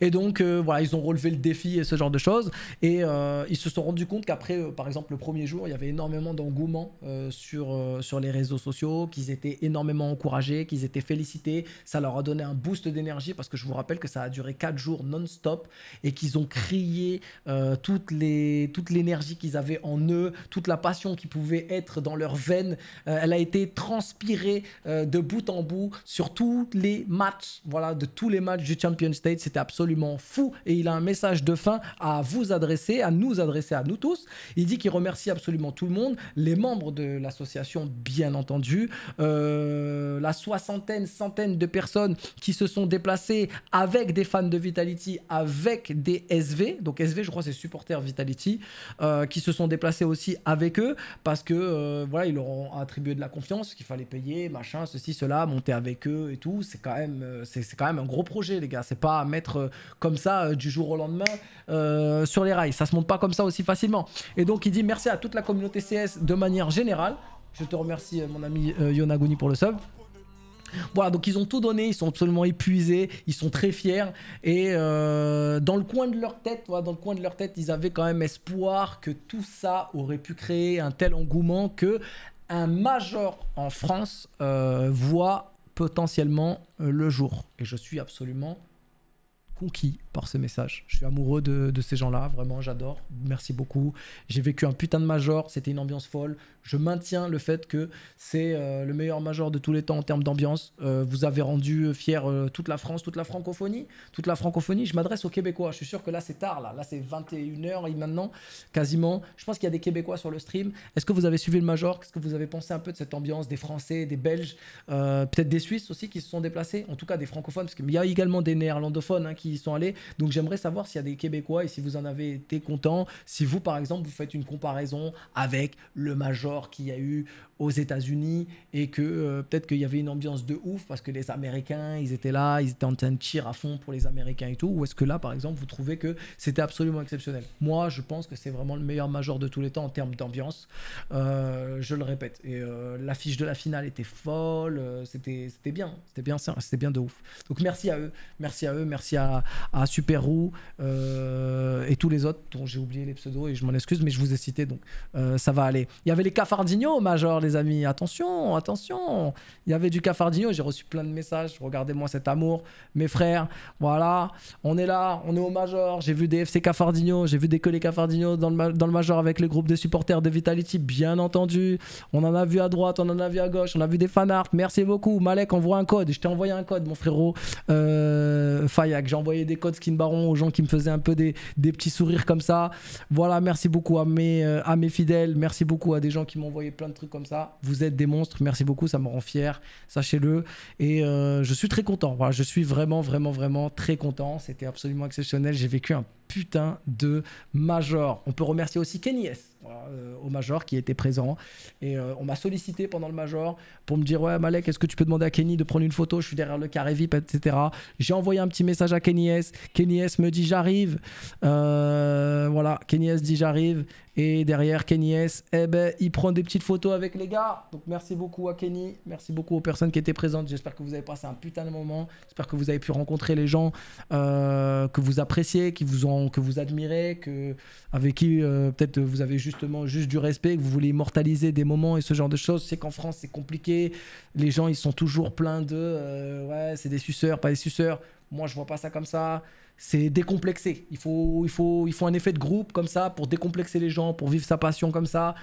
Et donc, euh, voilà, ils ont relevé le défi et ce genre de choses. Et euh, ils se sont rendus compte qu'après, euh, par exemple, le premier jour, il y avait énormément d'engouement sur, sur les réseaux sociaux, qu'ils étaient énormément encouragés, qu'ils étaient félicités. Ça leur a donné un boost d'énergie parce que je vous rappelle que ça a duré 4 jours non-stop et qu'ils ont crié toutes les, toute l'énergie qu'ils avaient en eux, toute la passion qui pouvait être dans leurs veines. elle a été transpirée de bout en bout sur tous les matchs, voilà, de tous les matchs du Champion State. C'était absolument fou et il a un message de fin à vous adresser, à nous adresser à nous tous. Il dit qu'il remercie absolument tout le monde, les membres de l'association bien entendu, euh, la soixantaine, centaine de personnes qui se sont déplacées avec des fans de Vitality, avec des SV, donc SV je crois c'est supporters Vitality, euh, qui se sont déplacés aussi avec eux parce que euh, voilà ils leur ont attribué de la confiance, qu'il fallait payer, machin, ceci, cela, monter avec eux et tout. C'est quand même, c'est quand même un gros projet les gars, c'est pas à mettre euh, comme ça euh, du jour au lendemain euh, sur les rails. Ça se monte pas comme ça aussi facilement. Et donc il dit merci à toute la communauté CS de manière générale. Je te remercie mon ami Yonagouni pour le sub. Voilà, donc ils ont tout donné, ils sont absolument épuisés, ils sont très fiers. Et dans le coin de leur tête, dans le coin de leur tête, ils avaient quand même espoir que tout ça aurait pu créer un tel engouement que un major en France voit potentiellement le jour. Et je suis absolument conquis par ce message. Je suis amoureux de, ces gens-là, vraiment, j'adore. Merci beaucoup. J'ai vécu un putain de major, c'était une ambiance folle. Je maintiens le fait que c'est euh, le meilleur major de tous les temps en termes d'ambiance. Euh, vous avez rendu euh, fier toute la France, toute la francophonie. Toute la francophonie, je m'adresse aux Québécois. Je suis sûr que là, c'est tard, là. Là, c'est 21h et maintenant, quasiment. Je pense qu'il y a des Québécois sur le stream. Est-ce que vous avez suivi le major Qu'est-ce que vous avez pensé un peu de cette ambiance des Français, des Belges, peut-être des Suisses aussi qui se sont déplacés En tout cas, des francophones, parce qu'il y a également des néerlandophones hein, qui ils sont allés. Donc j'aimerais savoir s'il y a des Québécois et si vous en avez été content. Si vous, par exemple, vous faites une comparaison avec le Major qu'il y a eu aux États-Unis et que euh, peut-être qu'il y avait une ambiance de ouf parce que les Américains, ils étaient là, ils étaient en train de tirer à fond pour les Américains et tout. Ou est-ce que là, par exemple, vous trouvez que c'était absolument exceptionnel Moi, je pense que c'est vraiment le meilleur Major de tous les temps en termes d'ambiance. Euh, je le répète. Et euh, l'affiche de la finale était folle. c'était bien. C'était bien, c'est bien de ouf. Donc merci à eux. Merci à eux. Merci à à, Super Roux euh, et tous les autres dont j'ai oublié les pseudos et je m'en excuse, mais je vous ai cité donc euh, ça va aller. Il y avait les au Major, les amis, attention, attention. Il y avait du Cafardinho, j'ai reçu plein de messages. Regardez-moi cet amour, mes frères, voilà, on est là, on est au Major. J'ai vu des FC Cafardinho, j'ai vu des collègues Cafardinho dans le, dans le Major avec le groupe des supporters de Vitality, bien entendu. On en a vu à droite, on en a vu à gauche, on a vu des fanarts. Merci beaucoup, Malek, envoie un code. Je t'ai envoyé un code, mon frérot. Euh, Fayak, envoyer des codes skin baron aux gens qui me faisaient un peu des, petits sourires comme ça. Voilà, merci beaucoup à mes, euh, à mes fidèles. Merci beaucoup à des gens qui m'ont envoyé plein de trucs comme ça. Vous êtes des monstres. Merci beaucoup. Ça me rend fier. Sachez-le. Et euh, je suis très content. Voilà, je suis vraiment, vraiment, vraiment très content. C'était absolument exceptionnel. J'ai vécu un putain de major. On peut remercier aussi Kenny S euh, au major qui était présent. Et on m'a sollicité pendant le major pour me dire Ouais, Malek, est-ce que tu peux demander à Kenny de prendre une photo Je suis derrière le carré VIP, etc. J'ai envoyé un petit message à Kenny. Kenny S. me dit j'arrive. Euh, voilà, Kenny S dit j'arrive. Et derrière Kenny S, eh ben, il prend des petites photos avec les gars. Donc merci beaucoup à Kenny. Merci beaucoup aux personnes qui étaient présentes. J'espère que vous avez passé un putain de moment. J'espère que vous avez pu rencontrer les gens euh, que vous appréciez, qui vous ont, que vous admirez, que, avec qui euh, peut-être vous avez justement juste du respect, que vous voulez immortaliser des moments et ce genre de choses. C'est qu'en France, c'est compliqué. Les gens, ils sont toujours pleins de ouais, c'est des suceurs, pas des suceurs. Moi, je vois pas ça comme ça. C'est décomplexé. Il faut, il, faut, il faut un effet de groupe comme ça pour décomplexer les gens, pour vivre sa passion comme ça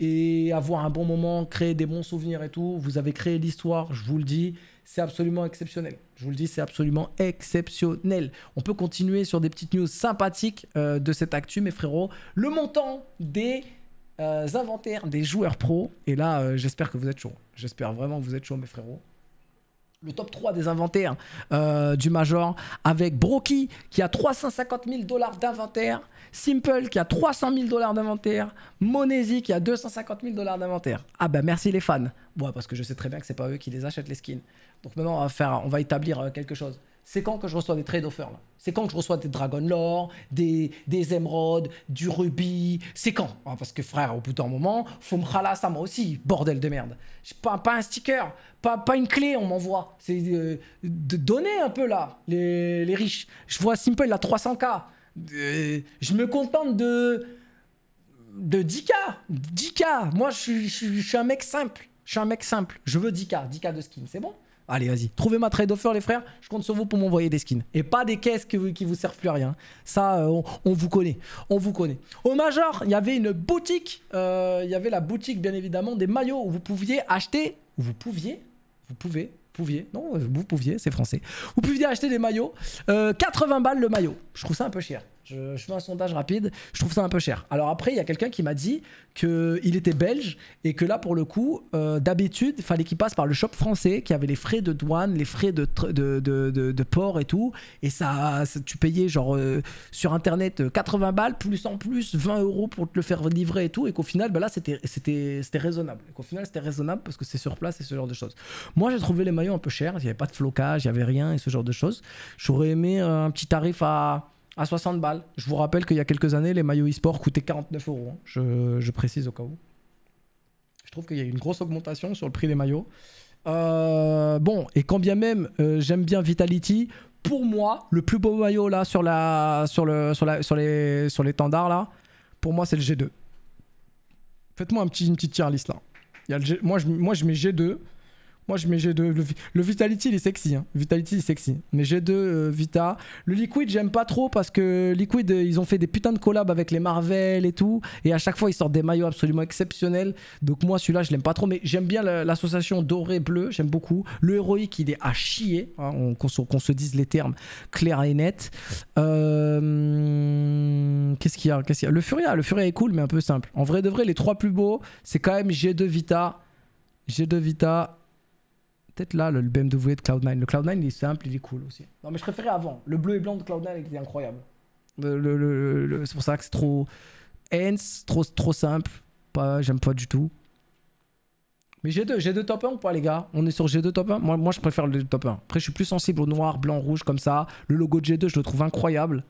et avoir un bon moment, créer des bons souvenirs et tout. Vous avez créé l'histoire, je vous le dis, c'est absolument exceptionnel. Je vous le dis, c'est absolument exceptionnel. On peut continuer sur des petites news sympathiques euh, de cette actu, mes frérots. Le montant des euh, inventaires des joueurs pro. Et là, euh, j'espère que vous êtes chaud. J'espère vraiment que vous êtes chaud, mes frérots le top 3 des inventaires euh, du Major, avec Broky qui a 350 000 dollars d'inventaire, Simple qui a 300 000 dollars d'inventaire, Monesi qui a 250 000 dollars d'inventaire. Ah ben merci les fans, bon, parce que je sais très bien que c'est pas eux qui les achètent les skins. Donc maintenant on faire, on va établir euh, quelque chose c'est quand que je reçois des trade offers C'est quand que je reçois des Dragon Lore, des, des émeraudes, du rubis C'est quand hein, Parce que frère, au bout d'un moment, faut me râler ça moi aussi, bordel de merde. Pas, pas un sticker, pas, une clé, on m'envoie. C'est euh, de donner un peu là, les, riches. Je vois Simple, il a 300K. Euh, je me contente de, de 10K. 10K. Moi, je, je suis un mec simple. Je suis un mec simple. Je veux 10K. 10K de skin, c'est bon Allez, vas-y. Trouvez ma trade offer, les frères. Je compte sur vous pour m'envoyer des skins. Et pas des caisses qui vous, vous servent plus à rien. Ça, euh, on, vous connaît. On vous connaît. Au Major, il y avait une boutique. Euh, il y avait la boutique, bien évidemment, des maillots où vous pouviez acheter. vous pouviez. Vous pouvez pouviez, non, vous pouviez, c'est français. Vous pouviez acheter des maillots, 80 euh, balles le maillot. Je trouve ça un peu cher. Je, fais un sondage rapide, je trouve ça un peu cher. Alors après, il y a quelqu'un qui m'a dit qu'il était belge et que là, pour le coup, euh, d'habitude, il fallait qu'il passe par le shop français qui avait les frais de douane, les frais de, de, port et tout. Et ça, tu payais genre euh, sur internet 80 euh, balles, plus en plus 20 euros pour te le faire livrer et tout. Et qu'au final, bah là, c'était raisonnable. Qu'au final, c'était raisonnable parce que c'est sur place et ce genre de choses. Moi, j'ai trouvé les maillots un peu chers, il n'y avait pas de flocage, il n'y avait rien et ce genre de choses. J'aurais aimé un petit tarif à à 60 balles. Je vous rappelle qu'il y a quelques années, les maillots e-sport coûtaient 49 euros. Hein. Je, précise au cas où. Je trouve qu'il y a une grosse augmentation sur le prix des maillots. Euh, bon, et quand bien même euh, j'aime bien Vitality, pour moi, le plus beau maillot là sur la sur le sur, la, sur les sur les là, pour moi c'est le G2. Faites-moi un petit une petite tier list là. moi je moi je mets G2, moi, je mets G2. Le, Vitality, il est sexy. Hein. Vitality, il est sexy. Mais G2, euh, Vita. Le Liquid, j'aime pas trop parce que Liquid, euh, ils ont fait des putains de collabs avec les Marvel et tout. Et à chaque fois, ils sortent des maillots absolument exceptionnels. Donc, moi, celui-là, je l'aime pas trop. Mais j'aime bien l'association doré-bleu. J'aime beaucoup. Le héroïque, il est à chier. Hein. on Qu'on se dise les termes clairs et nets. Euh, qu'est-ce qu'il y, y, a Le Furia. Le Furia est cool, mais un peu simple. En vrai de vrai, les trois plus beaux, c'est quand même G2 Vita. G2 Vita Peut-être là, le BMW de Cloud9. Le Cloud9, il est simple, il est cool aussi. Non, mais je préférais avant. Le bleu et blanc de Cloud9 est incroyable. Le, le, c'est pour ça que c'est trop hence, trop, trop simple. Pas, j'aime pas du tout. Mais G2, G2 top 1 ou pas, les gars On est sur G2 top 1 moi, moi, je préfère le top 1. Après, je suis plus sensible au noir, blanc, rouge comme ça. Le logo de G2, je le trouve incroyable.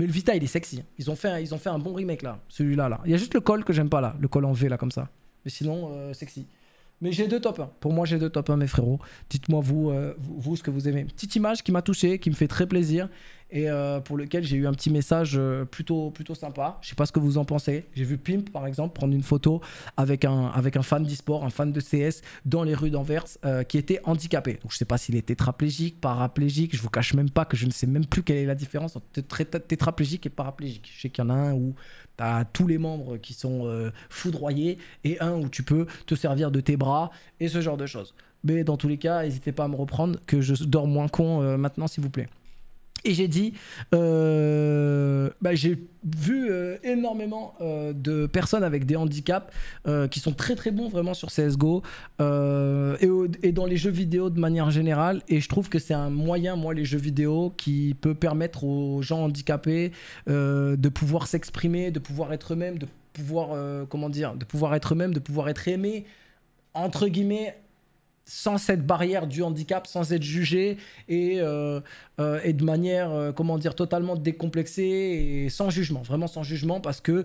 Mais le Vita, il est sexy. Ils ont fait un, ils ont fait un bon remake là, celui-là. Là. Il y a juste le col que j'aime pas là, le col en V là comme ça. Mais sinon, euh, sexy. Mais j'ai deux top 1. Pour moi, j'ai deux top 1, mes frérots. Dites-moi, euh, vous, vous, ce que vous aimez. Petite image qui m'a touché, qui me fait très plaisir et euh, pour lequel j'ai eu un petit message euh, plutôt, plutôt sympa. Je ne sais pas ce que vous en pensez. J'ai vu Pimp, par exemple, prendre une photo avec un, avec un fan d'e-sport, un fan de CS dans les rues d'Anvers qui était handicapé. Donc, je sais pas s'il est tétraplégique, paraplégique. Je ne vous cache même pas que je ne sais même plus quelle est la différence entre tétraplégique et paraplégique. Je sais qu'il y en a un où à tous les membres qui sont euh, foudroyés et un où tu peux te servir de tes bras et ce genre de choses. Mais dans tous les cas, n'hésitez pas à me reprendre que je dors moins con euh, maintenant, s'il vous plaît. Et j'ai dit, euh, bah, j'ai vu euh, énormément euh, de personnes avec des handicaps qui sont très très bons vraiment sur CSGO et, et, dans les jeux vidéo de manière générale. Et je trouve que c'est un moyen, moi, les jeux vidéo, qui peut permettre aux gens handicapés de pouvoir s'exprimer, de pouvoir être eux-mêmes, de pouvoir, comment dire, de pouvoir être eux-mêmes, de pouvoir être aimés, entre guillemets, sans cette barrière du handicap, sans être jugé et, euh, euh, et de manière, euh, comment dire, totalement décomplexée et sans jugement, vraiment sans jugement, parce que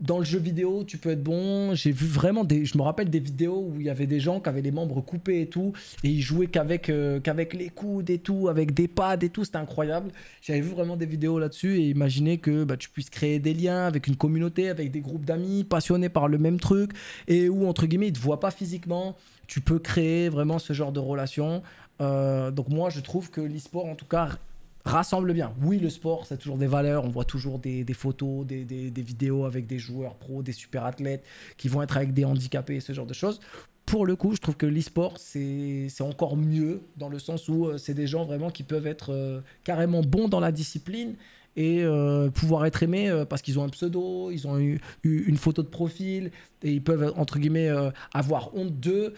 dans le jeu vidéo, tu peux être bon. J'ai vu vraiment des, je me rappelle des vidéos où il y avait des gens qui avaient les membres coupés et tout, et ils jouaient qu'avec qu'avec les coudes et tout, avec des pads et tout, c'était incroyable. J'avais vu vraiment des vidéos là-dessus et imaginez que bah, tu puisses créer des liens avec une communauté, avec des groupes d'amis passionnés par le même truc et où entre guillemets ils te voient pas physiquement, tu peux créer vraiment ce genre de relation. Euh, donc moi, je trouve que l'e-sport, en tout cas, rassemble bien. Oui, le sport, c'est toujours des valeurs. On voit toujours des, photos, des, des, vidéos avec des joueurs pros, des super athlètes qui vont être avec des handicapés, ce genre de choses. Pour le coup, je trouve que l'e-sport, c'est encore mieux dans le sens où euh, c'est des gens vraiment qui peuvent être euh, carrément bons dans la discipline et pouvoir être aimés parce qu'ils ont un pseudo, ils ont eu, une photo de profil et ils peuvent entre guillemets avoir honte d'eux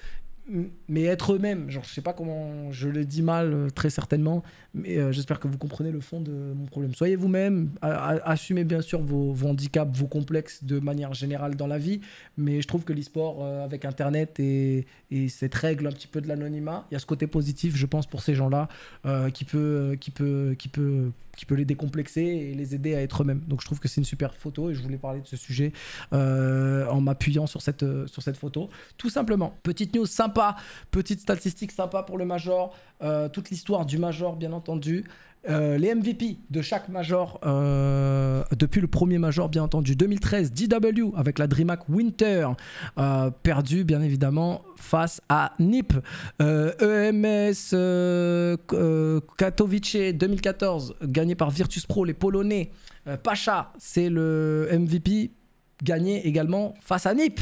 mais être eux-mêmes. Genre, je sais pas comment, je le dis mal euh, très certainement, mais euh, j'espère que vous comprenez le fond de mon problème. Soyez vous-même, assumez bien sûr vos, handicaps, vos complexes de manière générale dans la vie, mais je trouve que l'e-sport euh, avec Internet et, cette règle un petit peu de l'anonymat, il y a ce côté positif, je pense, pour ces gens-là qui, peut, qui, peut, qui, peut, qui peut les décomplexer et les aider à être eux-mêmes. Donc je trouve que c'est une super photo et je voulais parler de ce sujet euh, en m'appuyant sur cette, euh, sur cette photo. Tout simplement. Petite news sympa, petite statistique sympa pour le Major. Euh, toute l'histoire du Major, bien entendu. les MVP de chaque major, depuis le premier major bien entendu, 2013 DW avec la DreamHack Winter, perdu bien évidemment face à NIP, EMS e Katowice 2014, gagné par Virtus Pro, les Polonais, Pacha c'est le MVP Gagné également face à Nip.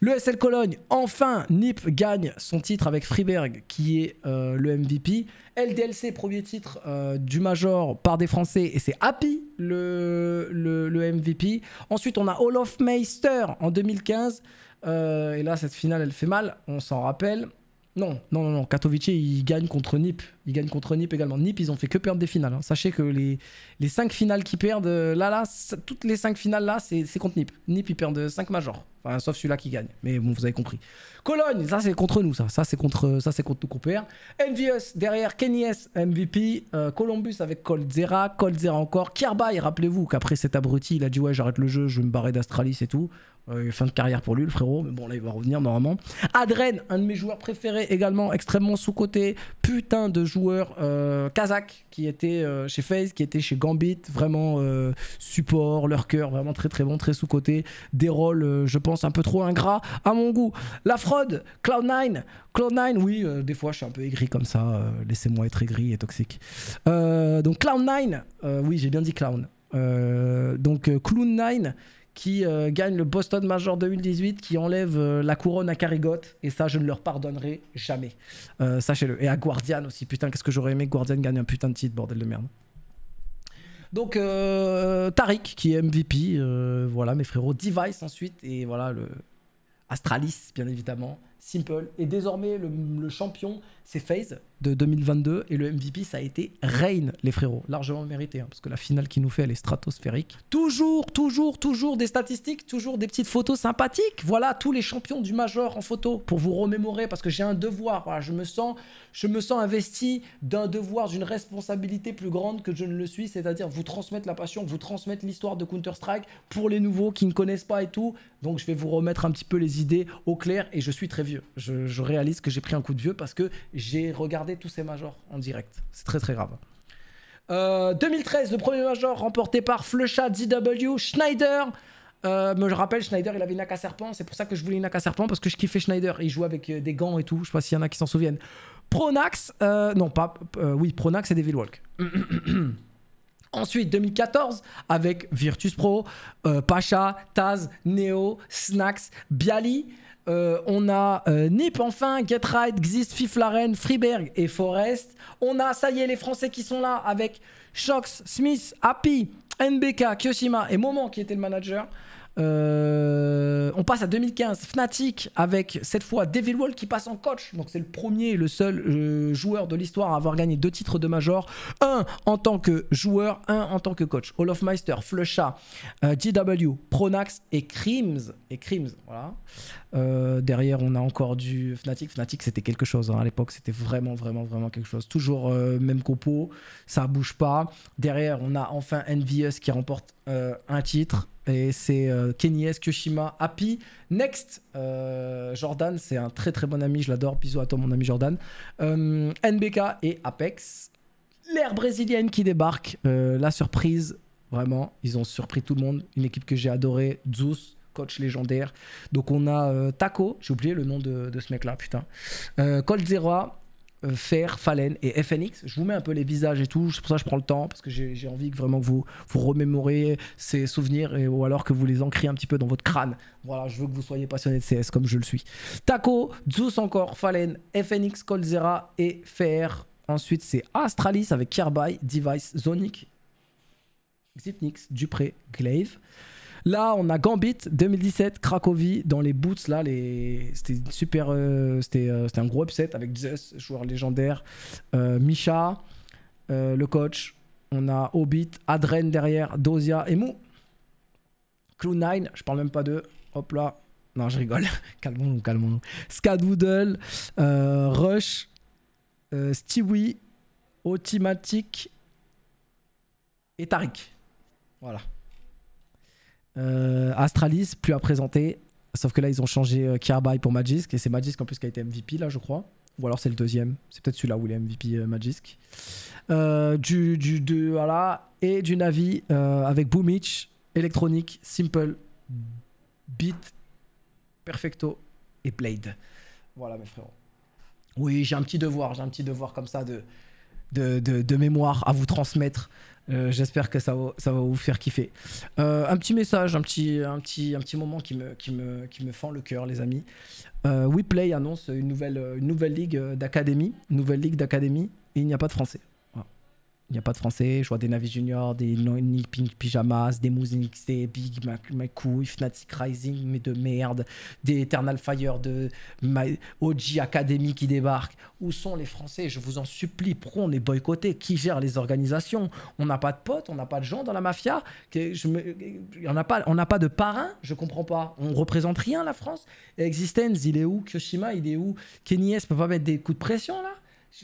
Le SL Cologne, enfin, Nip gagne son titre avec Friberg, qui est euh, le MVP. LDLC, premier titre euh, du Major par des Français, et c'est Happy le, le, MVP. Ensuite, on a Olof Meister en 2015. Euh, et là, cette finale, elle fait mal, on s'en rappelle. Non, non, non, non. Katowice, ils gagnent contre Nip. Ils gagnent contre Nip également. Nip, ils ont fait que perdre des finales. Hein. Sachez que les, les 5 finales qu'ils perdent, euh, là, là, toutes les cinq finales, là, c'est contre Nip. Nip, ils perdent 5 euh, majors sauf celui-là qui gagne. Mais bon, vous avez compris. Cologne, ça c'est contre nous, ça. Ça c'est contre, ça c'est contre nos compères derrière Kenyes MVP. Euh, Columbus avec Coldzera, Coldzera encore. Kirby, rappelez-vous qu'après cet abruti, il a dit ouais j'arrête le jeu, je vais me barrer d'Astralis et tout. Euh, fin de carrière pour lui, le frérot. Mais bon, là, il va revenir normalement. Adren, un de mes joueurs préférés également, extrêmement sous-côté. Putain de joueur euh, kazakh qui était chez FaZe, qui était chez Gambit. Vraiment support, leur cœur, vraiment très très bon, très sous-côté. Des rôles, je pense un peu trop ingrat à mon goût. La fraude, Cloud9. Cloud9, oui, euh, des fois je suis un peu aigri comme ça. Euh, laissez-moi être aigri et toxique. Euh, donc Cloud9, oui, j'ai bien dit Clown. donc Clown9 qui gagne le Boston Major 2018, qui enlève la couronne à Carigotte. Et ça, je ne leur pardonnerai jamais. Sachez-le. Et à Guardian aussi. Putain, qu'est-ce que j'aurais aimé que Guardian gagne un putain de titre, bordel de merde. Donc euh, Tariq qui est MVP, euh, voilà mes frérots. Device ensuite et voilà le Astralis bien évidemment. Simple et désormais le, le champion c'est FaZe de 2022 et le MVP ça a été Reign les frérots largement mérité hein, parce que la finale qui nous fait elle est stratosphérique toujours toujours toujours des statistiques toujours des petites photos sympathiques voilà tous les champions du major en photo pour vous remémorer parce que j'ai un devoir voilà, je me sens je me sens investi d'un devoir d'une responsabilité plus grande que je ne le suis c'est-à-dire vous transmettre la passion vous transmettre l'histoire de Counter Strike pour les nouveaux qui ne connaissent pas et tout donc je vais vous remettre un petit peu les idées au clair et je suis très vieux je réalise que j'ai pris un coup de vieux parce que j'ai regardé tous ces majors en direct. C'est très très grave. 2013, euh, le premier major remporté par Flecha DW Schneider. Euh, me je rappelle, Schneider, il avait une à serpent. C'est pour ça que je voulais une serpent parce que je kiffais Schneider. Il joue avec euh, des gants et tout. Je sais pas s'il y en a qui s'en souviennent. Pronax, euh, non pas, oui, Pronax et Devil Walk. [clears throat] Ensuite, 2014, avec Virtus Pro, Pacha, Taz, Neo, Snax, Bialy. Euh, on a euh, Nip enfin, Get Xist, Fiflaren, Freeberg et Forest. On a, ça y est, les Français qui sont là avec Shox, Smith, Happy, NBK, Kyoshima et Moment qui était le manager. Euh, on passe à 2015, Fnatic avec cette fois Devil Wall qui passe en coach. Donc c'est le premier et le seul euh, joueur de l'histoire à avoir gagné deux titres de major. Un en tant que joueur, un en tant que coach. Olofmeister, Flusha, euh, GW, Pronax et Crims. Et Crims, voilà. Euh, derrière on a encore du Fnatic. Fnatic c'était quelque chose hein, à l'époque, c'était vraiment vraiment vraiment quelque chose. Toujours même compo, ça bouge pas. Derrière on a enfin NVS qui remporte euh, un titre. Et c'est euh, Kenny S. Kyoshima Happy. Next, euh, Jordan, c'est un très très bon ami, je l'adore. Bisous à toi, mon ami Jordan. NBK et Apex. L'air brésilienne qui débarque. la surprise, vraiment, ils ont surpris tout le monde. Une équipe que j'ai adorée, Zeus coach légendaire. Donc on a Taco, j'ai oublié le nom de, ce mec-là, putain. Euh, Colt euh, Fer, FALEN et FNX. Je vous mets un peu les visages et tout, c'est pour ça que je prends le temps, parce que j'ai envie que vraiment que vous, vous remémorez ces souvenirs, et, ou alors que vous les ancriez un petit peu dans votre crâne. Voilà, je veux que vous soyez passionné de CS comme je le suis. Taco, Zeus encore, FALEN, FNX, Colzera et Fer. Ensuite, c'est Astralis avec Kirby, Device, Zonic, Xipnix, Dupré, Glaive. Là, on a Gambit 2017, Cracovie dans les boots. Là, les... c'était super. Euh, euh, un gros upset avec Zeus, joueur légendaire. Euh, Misha, le coach. On a Obit, Adren derrière, Dozia et Mou. Clou9, je parle même pas d'eux. Hop là. Non, je rigole. [laughs] calmons-nous, calmons-nous. Rush, Stewie, Automatic et Tariq. Voilà. Euh, Astralis, plus à présenter. Sauf que là, ils ont changé euh, Kiarbai pour Magisk. Et c'est Magisk en plus qui a été MVP, là, je crois. Ou alors c'est le deuxième. C'est peut-être celui-là où il est MVP euh, Magisk. du, du, voilà. Et du Navi avec Boomich, Electronic, Simple, Beat, Perfecto et Blade. Voilà, mes frères. Oui, j'ai un petit devoir. J'ai un petit devoir comme ça de, de mémoire à vous transmettre. Euh, j'espère que ça va, ça va vous faire kiffer. Euh, un petit message, un petit, un petit, un petit moment qui me, qui me, qui me fend le cœur, les amis. Euh, WePlay annonce une nouvelle, une nouvelle ligue d'académie. Nouvelle ligue d'académie. il n'y a pas de français. Il n'y a pas de français. Je vois des Navis Junior, des Noni Pink Pyjamas, des Mousnix, des Big McCouille, Fnatic Rising, mais de merde, des Eternal Fire, de OG Academy qui débarquent. Où sont les Français Je vous en supplie, pourquoi on est boycotté Qui gère les organisations On n'a pas de potes, on n'a pas de gens dans la mafia. Je me... On n'a pas, on n'a pas de parrain, je comprends pas. On représente rien la France. Existence, il est où Kyoshima, il est où Kenny S peut pas mettre des coups de pression là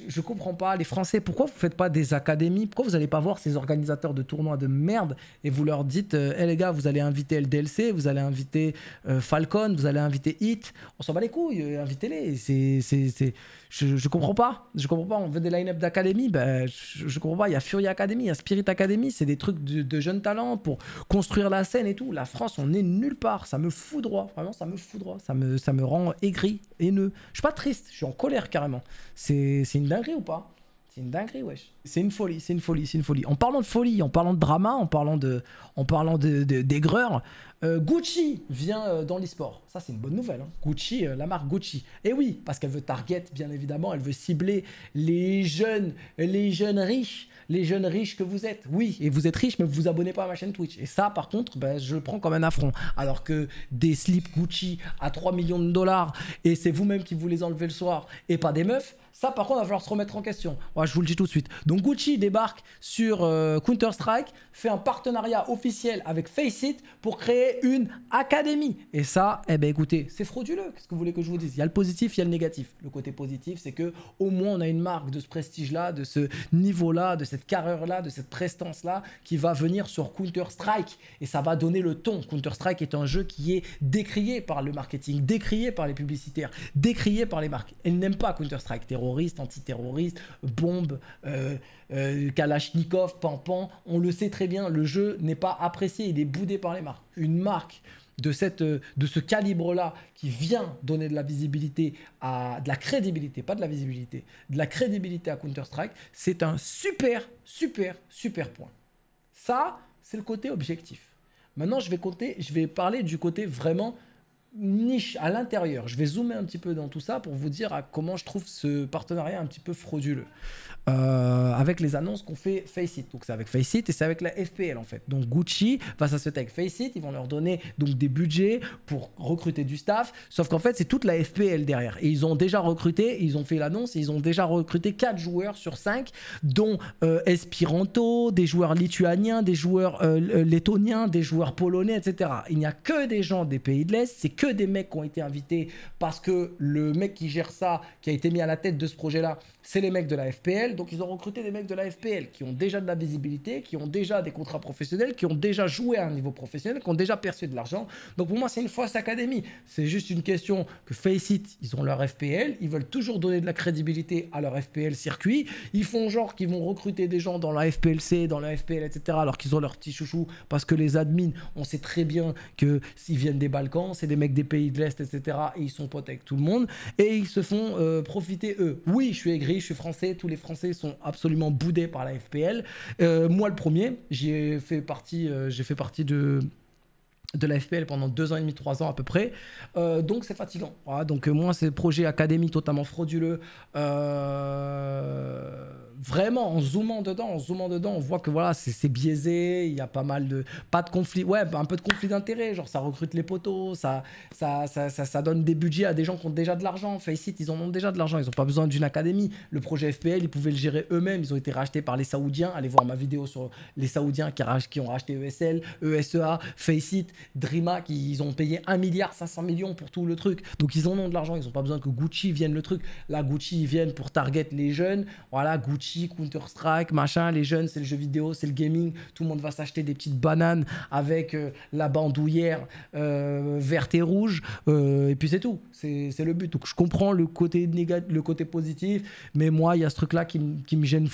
je comprends pas, les Français, pourquoi vous faites pas des académies Pourquoi vous allez pas voir ces organisateurs de tournois de merde et vous leur dites, hé euh, les gars, vous allez inviter LDLC, vous allez inviter euh, Falcon, vous allez inviter Hit, on s'en bat les couilles, euh, invitez-les. C'est, c'est, c'est... Je, comprends pas, je comprends pas, on veut des line-up d'académie, ben, je, comprends pas, il y a Fury Academy, il y a Spirit Academy, c'est des trucs de, jeunes talents pour construire la scène et tout. La France, on est nulle part, ça me fout droit, vraiment, ça me fout droit, ça me, ça me rend aigri, haineux. Je suis pas triste, je suis en colère carrément. c'est c'est une dinguerie ou pas C'est une dinguerie, wesh. C'est une folie, c'est une folie, c'est une folie. En parlant de folie, en parlant de drama, en parlant de, en parlant de, d'aigreur, euh, Gucci vient euh, dans l'e-sport. Ça, c'est une bonne nouvelle. Hein. Gucci, euh, la marque Gucci. Et eh oui, parce qu'elle veut target, bien évidemment. Elle veut cibler les jeunes, les jeunes riches, les jeunes riches que vous êtes. Oui, et vous êtes riches, mais vous vous abonnez pas à ma chaîne Twitch. Et ça, par contre, ben, je le prends comme un affront. Alors que des slips Gucci à 3 millions de dollars, et c'est vous-même qui vous les enlevez le soir, et pas des meufs, ça, par contre, va falloir se remettre en question. moi je vous le dis tout de suite. Donc Gucci débarque sur euh, Counter-Strike, fait un partenariat officiel avec Faceit pour créer une académie. Et ça, eh ben écoutez, c'est frauduleux. Qu'est-ce que vous voulez que je vous dise Il y a le positif, il y a le négatif. Le côté positif, c'est que au moins on a une marque de ce prestige-là, de ce niveau-là, de cette carrière-là, de cette prestance-là, qui va venir sur Counter-Strike. Et ça va donner le ton. Counter-Strike est un jeu qui est décrié par le marketing, décrié par les publicitaires, décrié par les marques. Elles n'aiment pas Counter-Strike terroristes, antiterroristes, bombes, euh, euh Kalachnikov, On le sait très bien, le jeu n'est pas apprécié, il est boudé par les marques. Une marque de, cette, euh, de ce calibre-là qui vient donner de la visibilité à de la crédibilité, pas de la visibilité, de la crédibilité à Counter-Strike, c'est un super, super, super point. Ça, c'est le côté objectif. Maintenant, je vais, compter, je vais parler du côté vraiment niche à l'intérieur. Je vais zoomer un petit peu dans tout ça pour vous dire à comment je trouve ce partenariat un petit peu frauduleux euh, avec les annonces qu'on fait Faceit. Donc c'est avec Faceit et c'est avec la FPL en fait. Donc Gucci va s'associer avec Faceit, ils vont leur donner donc des budgets pour recruter du staff, sauf qu'en fait c'est toute la FPL derrière. Et ils ont déjà recruté, ils ont fait l'annonce, ils ont déjà recruté 4 joueurs sur 5, dont euh, Espiranto, des joueurs lituaniens, des joueurs euh, lettoniens, des joueurs polonais, etc. Il n'y a que des gens des pays de l'Est, c'est que des mecs qui ont été invités parce que le mec qui gère ça, qui a été mis à la tête de ce projet-là, c'est les mecs de la FPL. Donc ils ont recruté des mecs de la FPL qui ont déjà de la visibilité, qui ont déjà des contrats professionnels, qui ont déjà joué à un niveau professionnel, qui ont déjà perçu de l'argent. Donc pour moi, c'est une fausse académie. C'est juste une question que Faceit ils ont leur FPL, ils veulent toujours donner de la crédibilité à leur FPL circuit. Ils font genre qu'ils vont recruter des gens dans la FPLC, dans la FPL, etc. Alors qu'ils ont leur petit chouchou parce que les admins, on sait très bien que s'ils viennent des Balkans, c'est des mecs des pays de l'Est, etc. Et ils sont potes avec tout le monde. Et ils se font euh, profiter eux. Oui, je suis aigri, je suis français. Tous les Français sont absolument boudés par la FPL. Euh, moi, le premier, j'ai fait partie, euh, j'ai fait partie de de la FPL pendant deux ans et demi, trois ans à peu près. donc c'est fatigant. donc moi, ces projets académiques totalement frauduleux. Euh vraiment en zoomant dedans, en zoomant dedans, on voit que voilà, c'est biaisé, il y a pas mal de pas de conflit, ouais, un peu de conflit d'intérêt, genre ça recrute les poteaux, ça ça, ça, ça donne des budgets à des gens qui ont déjà de l'argent. Faceit, ils en ont déjà de l'argent, ils ont pas besoin d'une académie. Le projet FPL, ils pouvaient le gérer eux-mêmes, ils ont été rachetés par les Saoudiens. Allez voir ma vidéo sur les Saoudiens qui, qui ont racheté ESL, ESEA, Faceit, Drima, qui ils ont payé 1 milliard 500 millions pour tout le truc. Donc ils en ont de l'argent, ils ont pas besoin que Gucci vienne le truc. Là, Gucci ils viennent pour target les jeunes. Voilà, Gucci Counter-Strike, machin, les jeunes, c'est le jeu vidéo, c'est le gaming, tout le monde va s'acheter des petites bananes avec euh, la bandoulière euh, verte et rouge, euh, et puis c'est tout, c'est le but. Donc je comprends le côté, le côté positif, mais moi, il y a ce truc-là qui, qui me gêne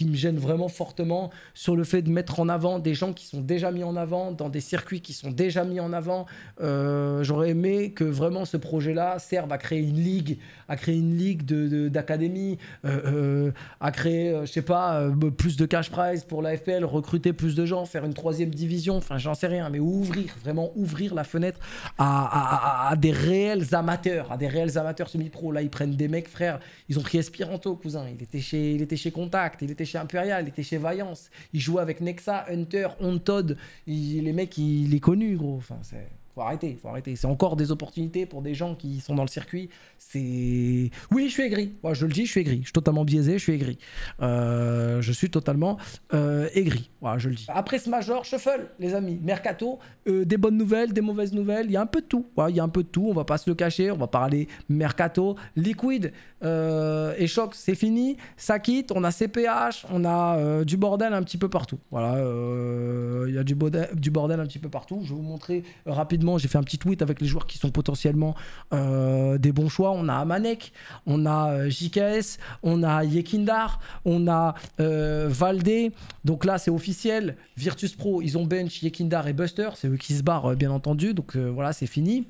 qui me gêne vraiment fortement sur le fait de mettre en avant des gens qui sont déjà mis en avant dans des circuits qui sont déjà mis en avant. Euh, j'aurais aimé que vraiment ce projet-là serve à créer une ligue, à créer une ligue d'académie, de, d'académie, euh, euh, à créer, je sais pas, plus de cash prize pour la recruter plus de gens, faire une troisième division, enfin j'en sais rien, mais ouvrir, vraiment ouvrir la fenêtre à, des réels amateurs, à des réels amateurs semi-pro. Là, ils prennent des mecs, frères, ils ont pris Espiranto, cousin, il était chez, il était chez Contact, il était chez chez Imperial, il était chez Vaillance, il jouait avec Nexa, Hunter, Ontod. Il, les mecs, il, est connu, gros. Enfin, c'est faut arrêter, faut arrêter. C'est encore des opportunités pour des gens qui sont dans le circuit. C'est oui, je suis aigri. Moi, je le dis, je suis aigri. Je suis totalement biaisé, je suis aigri. Euh, je suis totalement euh, aigri. Voilà, je le dis. Après ce major, shuffle, les amis, mercato, euh, des bonnes nouvelles, des mauvaises nouvelles, il y a un peu de tout. Voilà, il y a un peu de tout. On va pas se le cacher. On va parler mercato, liquide. Euh, et choc, c'est fini. Ça quitte. On a CPH, on a euh, du bordel un petit peu partout. Voilà, euh, il y a du bordel, un petit peu partout. Je vais vous montrer rapidement. J'ai fait un petit tweet avec les joueurs qui sont potentiellement des bons choix. On a Amanek, on a JKS, on a Yekindar, on a Valdé. Donc là, c'est officiel. Virtus Pro, ils ont bench Yekindar et Buster. C'est eux qui se barrent, bien entendu. Donc voilà, c'est fini.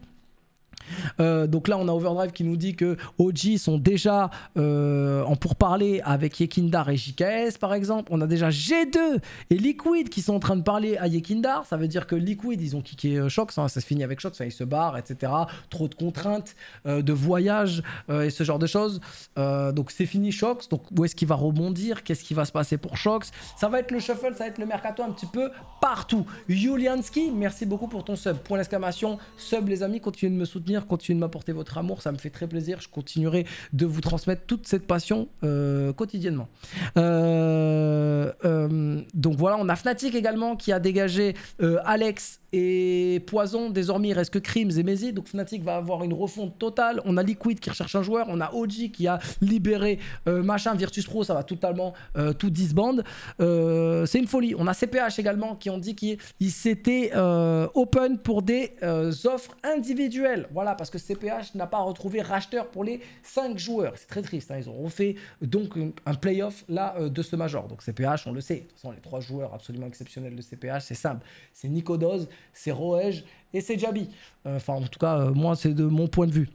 Euh, donc là, on a Overdrive qui nous dit que OG sont déjà euh, en pourparlers avec Yekindar et JKS, par exemple. On a déjà G2 et Liquid qui sont en train de parler à Yekindar. Ça veut dire que Liquid, ils ont kické euh, Shox. Hein. ça se finit avec Shox, ça, hein. ils se barrent, etc. Trop de contraintes, de voyage et ce genre de choses. donc c'est fini Shox. Donc où est-ce qu'il va rebondir Qu'est-ce qui va se passer pour Shox Ça va être le shuffle, ça va être le mercato un petit peu partout. Julianski, merci beaucoup pour ton sub. Point d'exclamation, sub les amis, continuez de me soutenir Continuez de m'apporter votre amour, ça me fait très plaisir. Je continuerai de vous transmettre toute cette passion euh, quotidiennement. Euh, euh, donc voilà, on a Fnatic également qui a dégagé Alex et Poison, désormais il reste que Crims et Mezi donc Fnatic va avoir une refonte totale, on a Liquid qui recherche un joueur, on a OG qui a libéré euh, machin, Virtus Pro, ça va totalement euh, tout disband, euh, c'est une folie, on a CPH également qui ont dit qu'ils s'étaient open pour des offres individuelles, voilà, parce que CPH n'a pas retrouvé racheteur pour les 5 joueurs, c'est très triste, hein. ils ont refait donc un playoff là de ce major, donc CPH on le sait, de toute façon les 3 joueurs absolument exceptionnels de CPH, c'est simple, c'est Nicodose, c'est Roège et c'est Jabi. Euh, enfin, en tout cas, euh, moi, c'est de mon point de vue.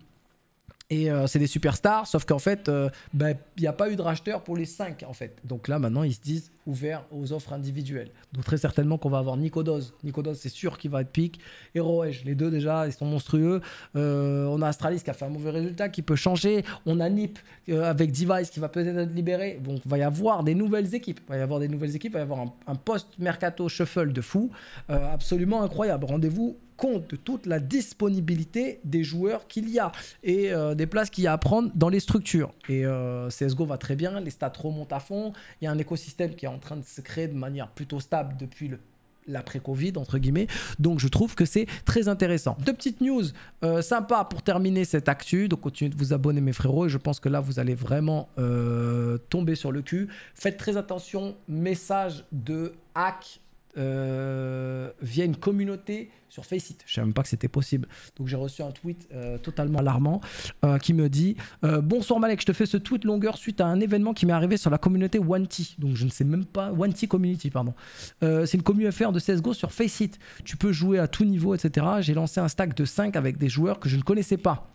Et euh, c'est des superstars, sauf qu'en fait, euh, ben, il y n'y a pas eu de racheteur pour les 5, en fait. Donc là, maintenant, ils se disent ouverts aux offres individuelles. Donc très certainement qu'on va avoir Nikodos Nikodos, c'est sûr qu'il va être pique. Et les deux déjà, ils sont monstrueux. Euh, on a Astralis qui a fait un mauvais résultat, qui peut changer. On a Nip avec Device qui va peut-être être libéré. Donc il va y avoir des nouvelles équipes. Il va y avoir des nouvelles équipes, il va y avoir un, un post-mercato shuffle de fou. absolument incroyable. Rendez-vous compte de toute la disponibilité des joueurs qu'il y a et euh, des places qu'il y a à prendre dans les structures. Et euh, CSGO va très bien, les stats remontent à fond, il y a un écosystème qui est en train de se créer de manière plutôt stable depuis le l'après-Covid, entre guillemets. Donc, je trouve que c'est très intéressant. Deux petites news euh, sympa sympas pour terminer cette actu. Donc, continuez de vous abonner, mes frérots. Et je pense que là, vous allez vraiment tomber sur le cul. Faites très attention. Message de hack euh, via une communauté sur Faceit. Je ne savais même pas que c'était possible. Donc j'ai reçu un tweet euh, totalement alarmant euh, qui me dit Bonsoir Malek, je te fais ce tweet longueur suite à un événement qui m'est arrivé sur la communauté 1T Donc je ne sais même pas, 1T Community, pardon. C'est une commune FR de CSGO sur Faceit. Tu peux jouer à tout niveau, etc. J'ai lancé un stack de 5 avec des joueurs que je ne connaissais pas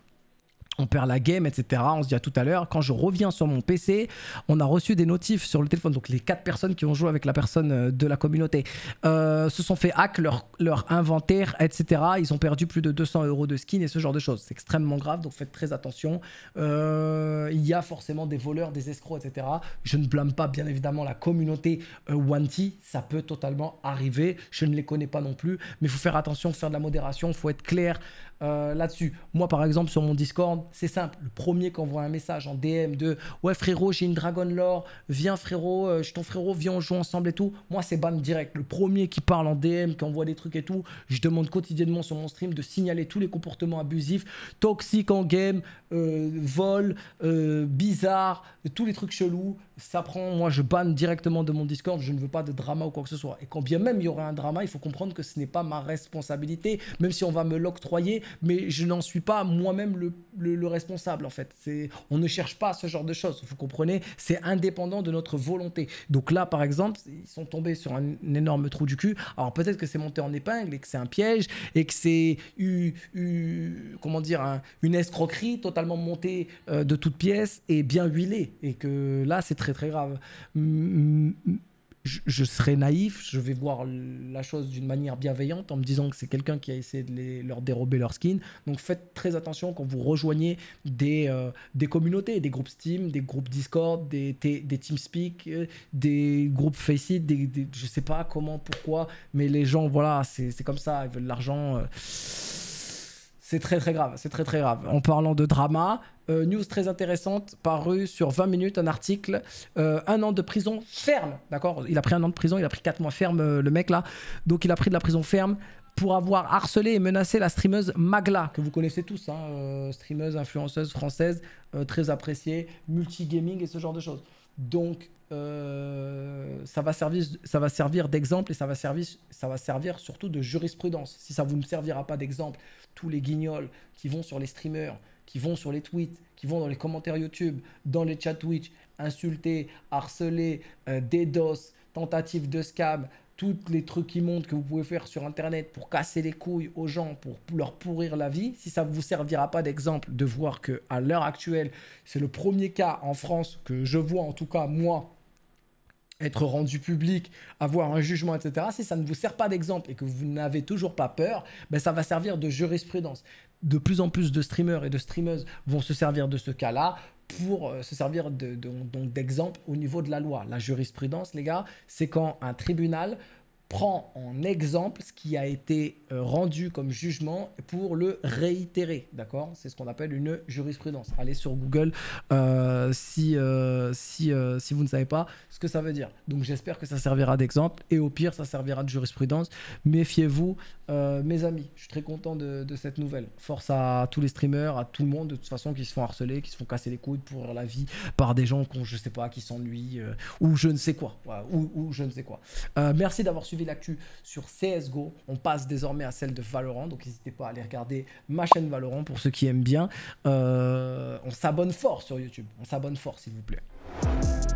on perd la game, etc. On se dit à tout à l'heure. Quand je reviens sur mon PC, on a reçu des notifs sur le téléphone. Donc les quatre personnes qui ont joué avec la personne euh, de la communauté euh, se sont fait hack leur, leur inventaire, etc. Ils ont perdu plus de 200 euros de skin et ce genre de choses. C'est extrêmement grave, donc faites très attention. Euh, il y a forcément des voleurs, des escrocs, etc. Je ne blâme pas, bien évidemment, la communauté euh, Wanty. Ça peut totalement arriver. Je ne les connais pas non plus. Mais il faut faire attention, faire de la modération, il faut être clair. Euh, là-dessus. Moi, par exemple, sur mon Discord, c'est simple. Le premier qui envoie un message en DM de Ouais, frérot, j'ai une Dragon Lore, viens, frérot, euh, je suis ton frérot, viens, on joue ensemble et tout. Moi, c'est Bam direct. Le premier qui parle en DM, qui envoie des trucs et tout, je demande quotidiennement sur mon stream de signaler tous les comportements abusifs, toxiques en game, euh, vol, bizarre, tous les trucs chelous, ça prend, moi je banne directement de mon Discord, je ne veux pas de drama ou quoi que ce soit. Et quand bien même il y aurait un drama, il faut comprendre que ce n'est pas ma responsabilité, même si on va me l'octroyer, mais je n'en suis pas moi-même le, le, responsable en fait. On ne cherche pas ce genre de choses, vous comprenez C'est indépendant de notre volonté. Donc là par exemple, ils sont tombés sur un, énorme trou du cul. Alors peut-être que c'est monté en épingle et que c'est un piège et que c'est eu, comment dire, une escroquerie totalement montée euh, de toutes pièces et bien huilée. Et que là c'est très très très grave. Je, serai naïf, je vais voir la chose d'une manière bienveillante en me disant que c'est quelqu'un qui a essayé de leur dérober leur skin. Donc faites très attention quand vous rejoignez des, euh, des communautés, des groupes Steam, des groupes Discord, des, des, des TeamSpeak, euh, des groupes Faceit, des, je sais pas comment, pourquoi, mais les gens, voilà, c'est comme ça, ils veulent l'argent. Euh. C'est très très grave, c'est très très grave. En parlant de drama, euh, news très intéressante, parue sur 20 minutes, un article, euh, un an de prison ferme, d'accord Il a pris un an de prison, il a pris 4 mois ferme euh, le mec là, donc il a pris de la prison ferme pour avoir harcelé et menacé la streameuse Magla, que vous connaissez tous, hein, streameuse, influenceuse française, très appréciée, multigaming et ce genre de choses. Donc, euh, ça va servir, d'exemple et ça va servir, ça va servir surtout de jurisprudence. Si ça vous ne servira pas d'exemple, tous les guignols qui vont sur les streamers, qui vont sur les tweets, qui vont dans les commentaires YouTube, dans les chats Twitch, insulter, harceler, euh, DDoS, de scam, tous les trucs qui montrent que vous pouvez faire sur Internet pour casser les couilles aux gens, pour leur pourrir la vie, si ça ne vous servira pas d'exemple de voir que à l'heure actuelle, c'est le premier cas en France que je vois, en tout cas moi, être rendu public, avoir un jugement, etc., si ça ne vous sert pas d'exemple et que vous n'avez toujours pas peur, ben ça va servir de jurisprudence. De plus en plus de streamers et de streameuses vont se servir de ce cas-là pour euh, se servir d'exemple au niveau de la loi. La jurisprudence, les gars, c'est quand un tribunal prend en exemple ce qui a été euh, rendu comme jugement pour le réitérer, d'accord C'est ce qu'on appelle une jurisprudence. Allez sur Google euh, si, euh, si, si vous ne savez pas ce que ça veut dire. Donc j'espère que ça servira d'exemple et au pire ça servira de jurisprudence. Méfiez-vous mes amis, je suis très content de, cette nouvelle. Force à tous les streamers, à tout le monde de toute façon qui se font harceler, qui se font casser les coudes pour la vie par des gens qu'on je sais pas, qui s'ennuient ou je ne sais quoi, ou je ne sais quoi. merci d'avoir suivi l'actu sur CSGO. On passe désormais à celle de Valorant, donc n'hésitez pas à aller regarder ma chaîne Valorant pour ceux qui aiment bien. Euh, on s'abonne fort sur YouTube, on s'abonne fort s'il vous plaît.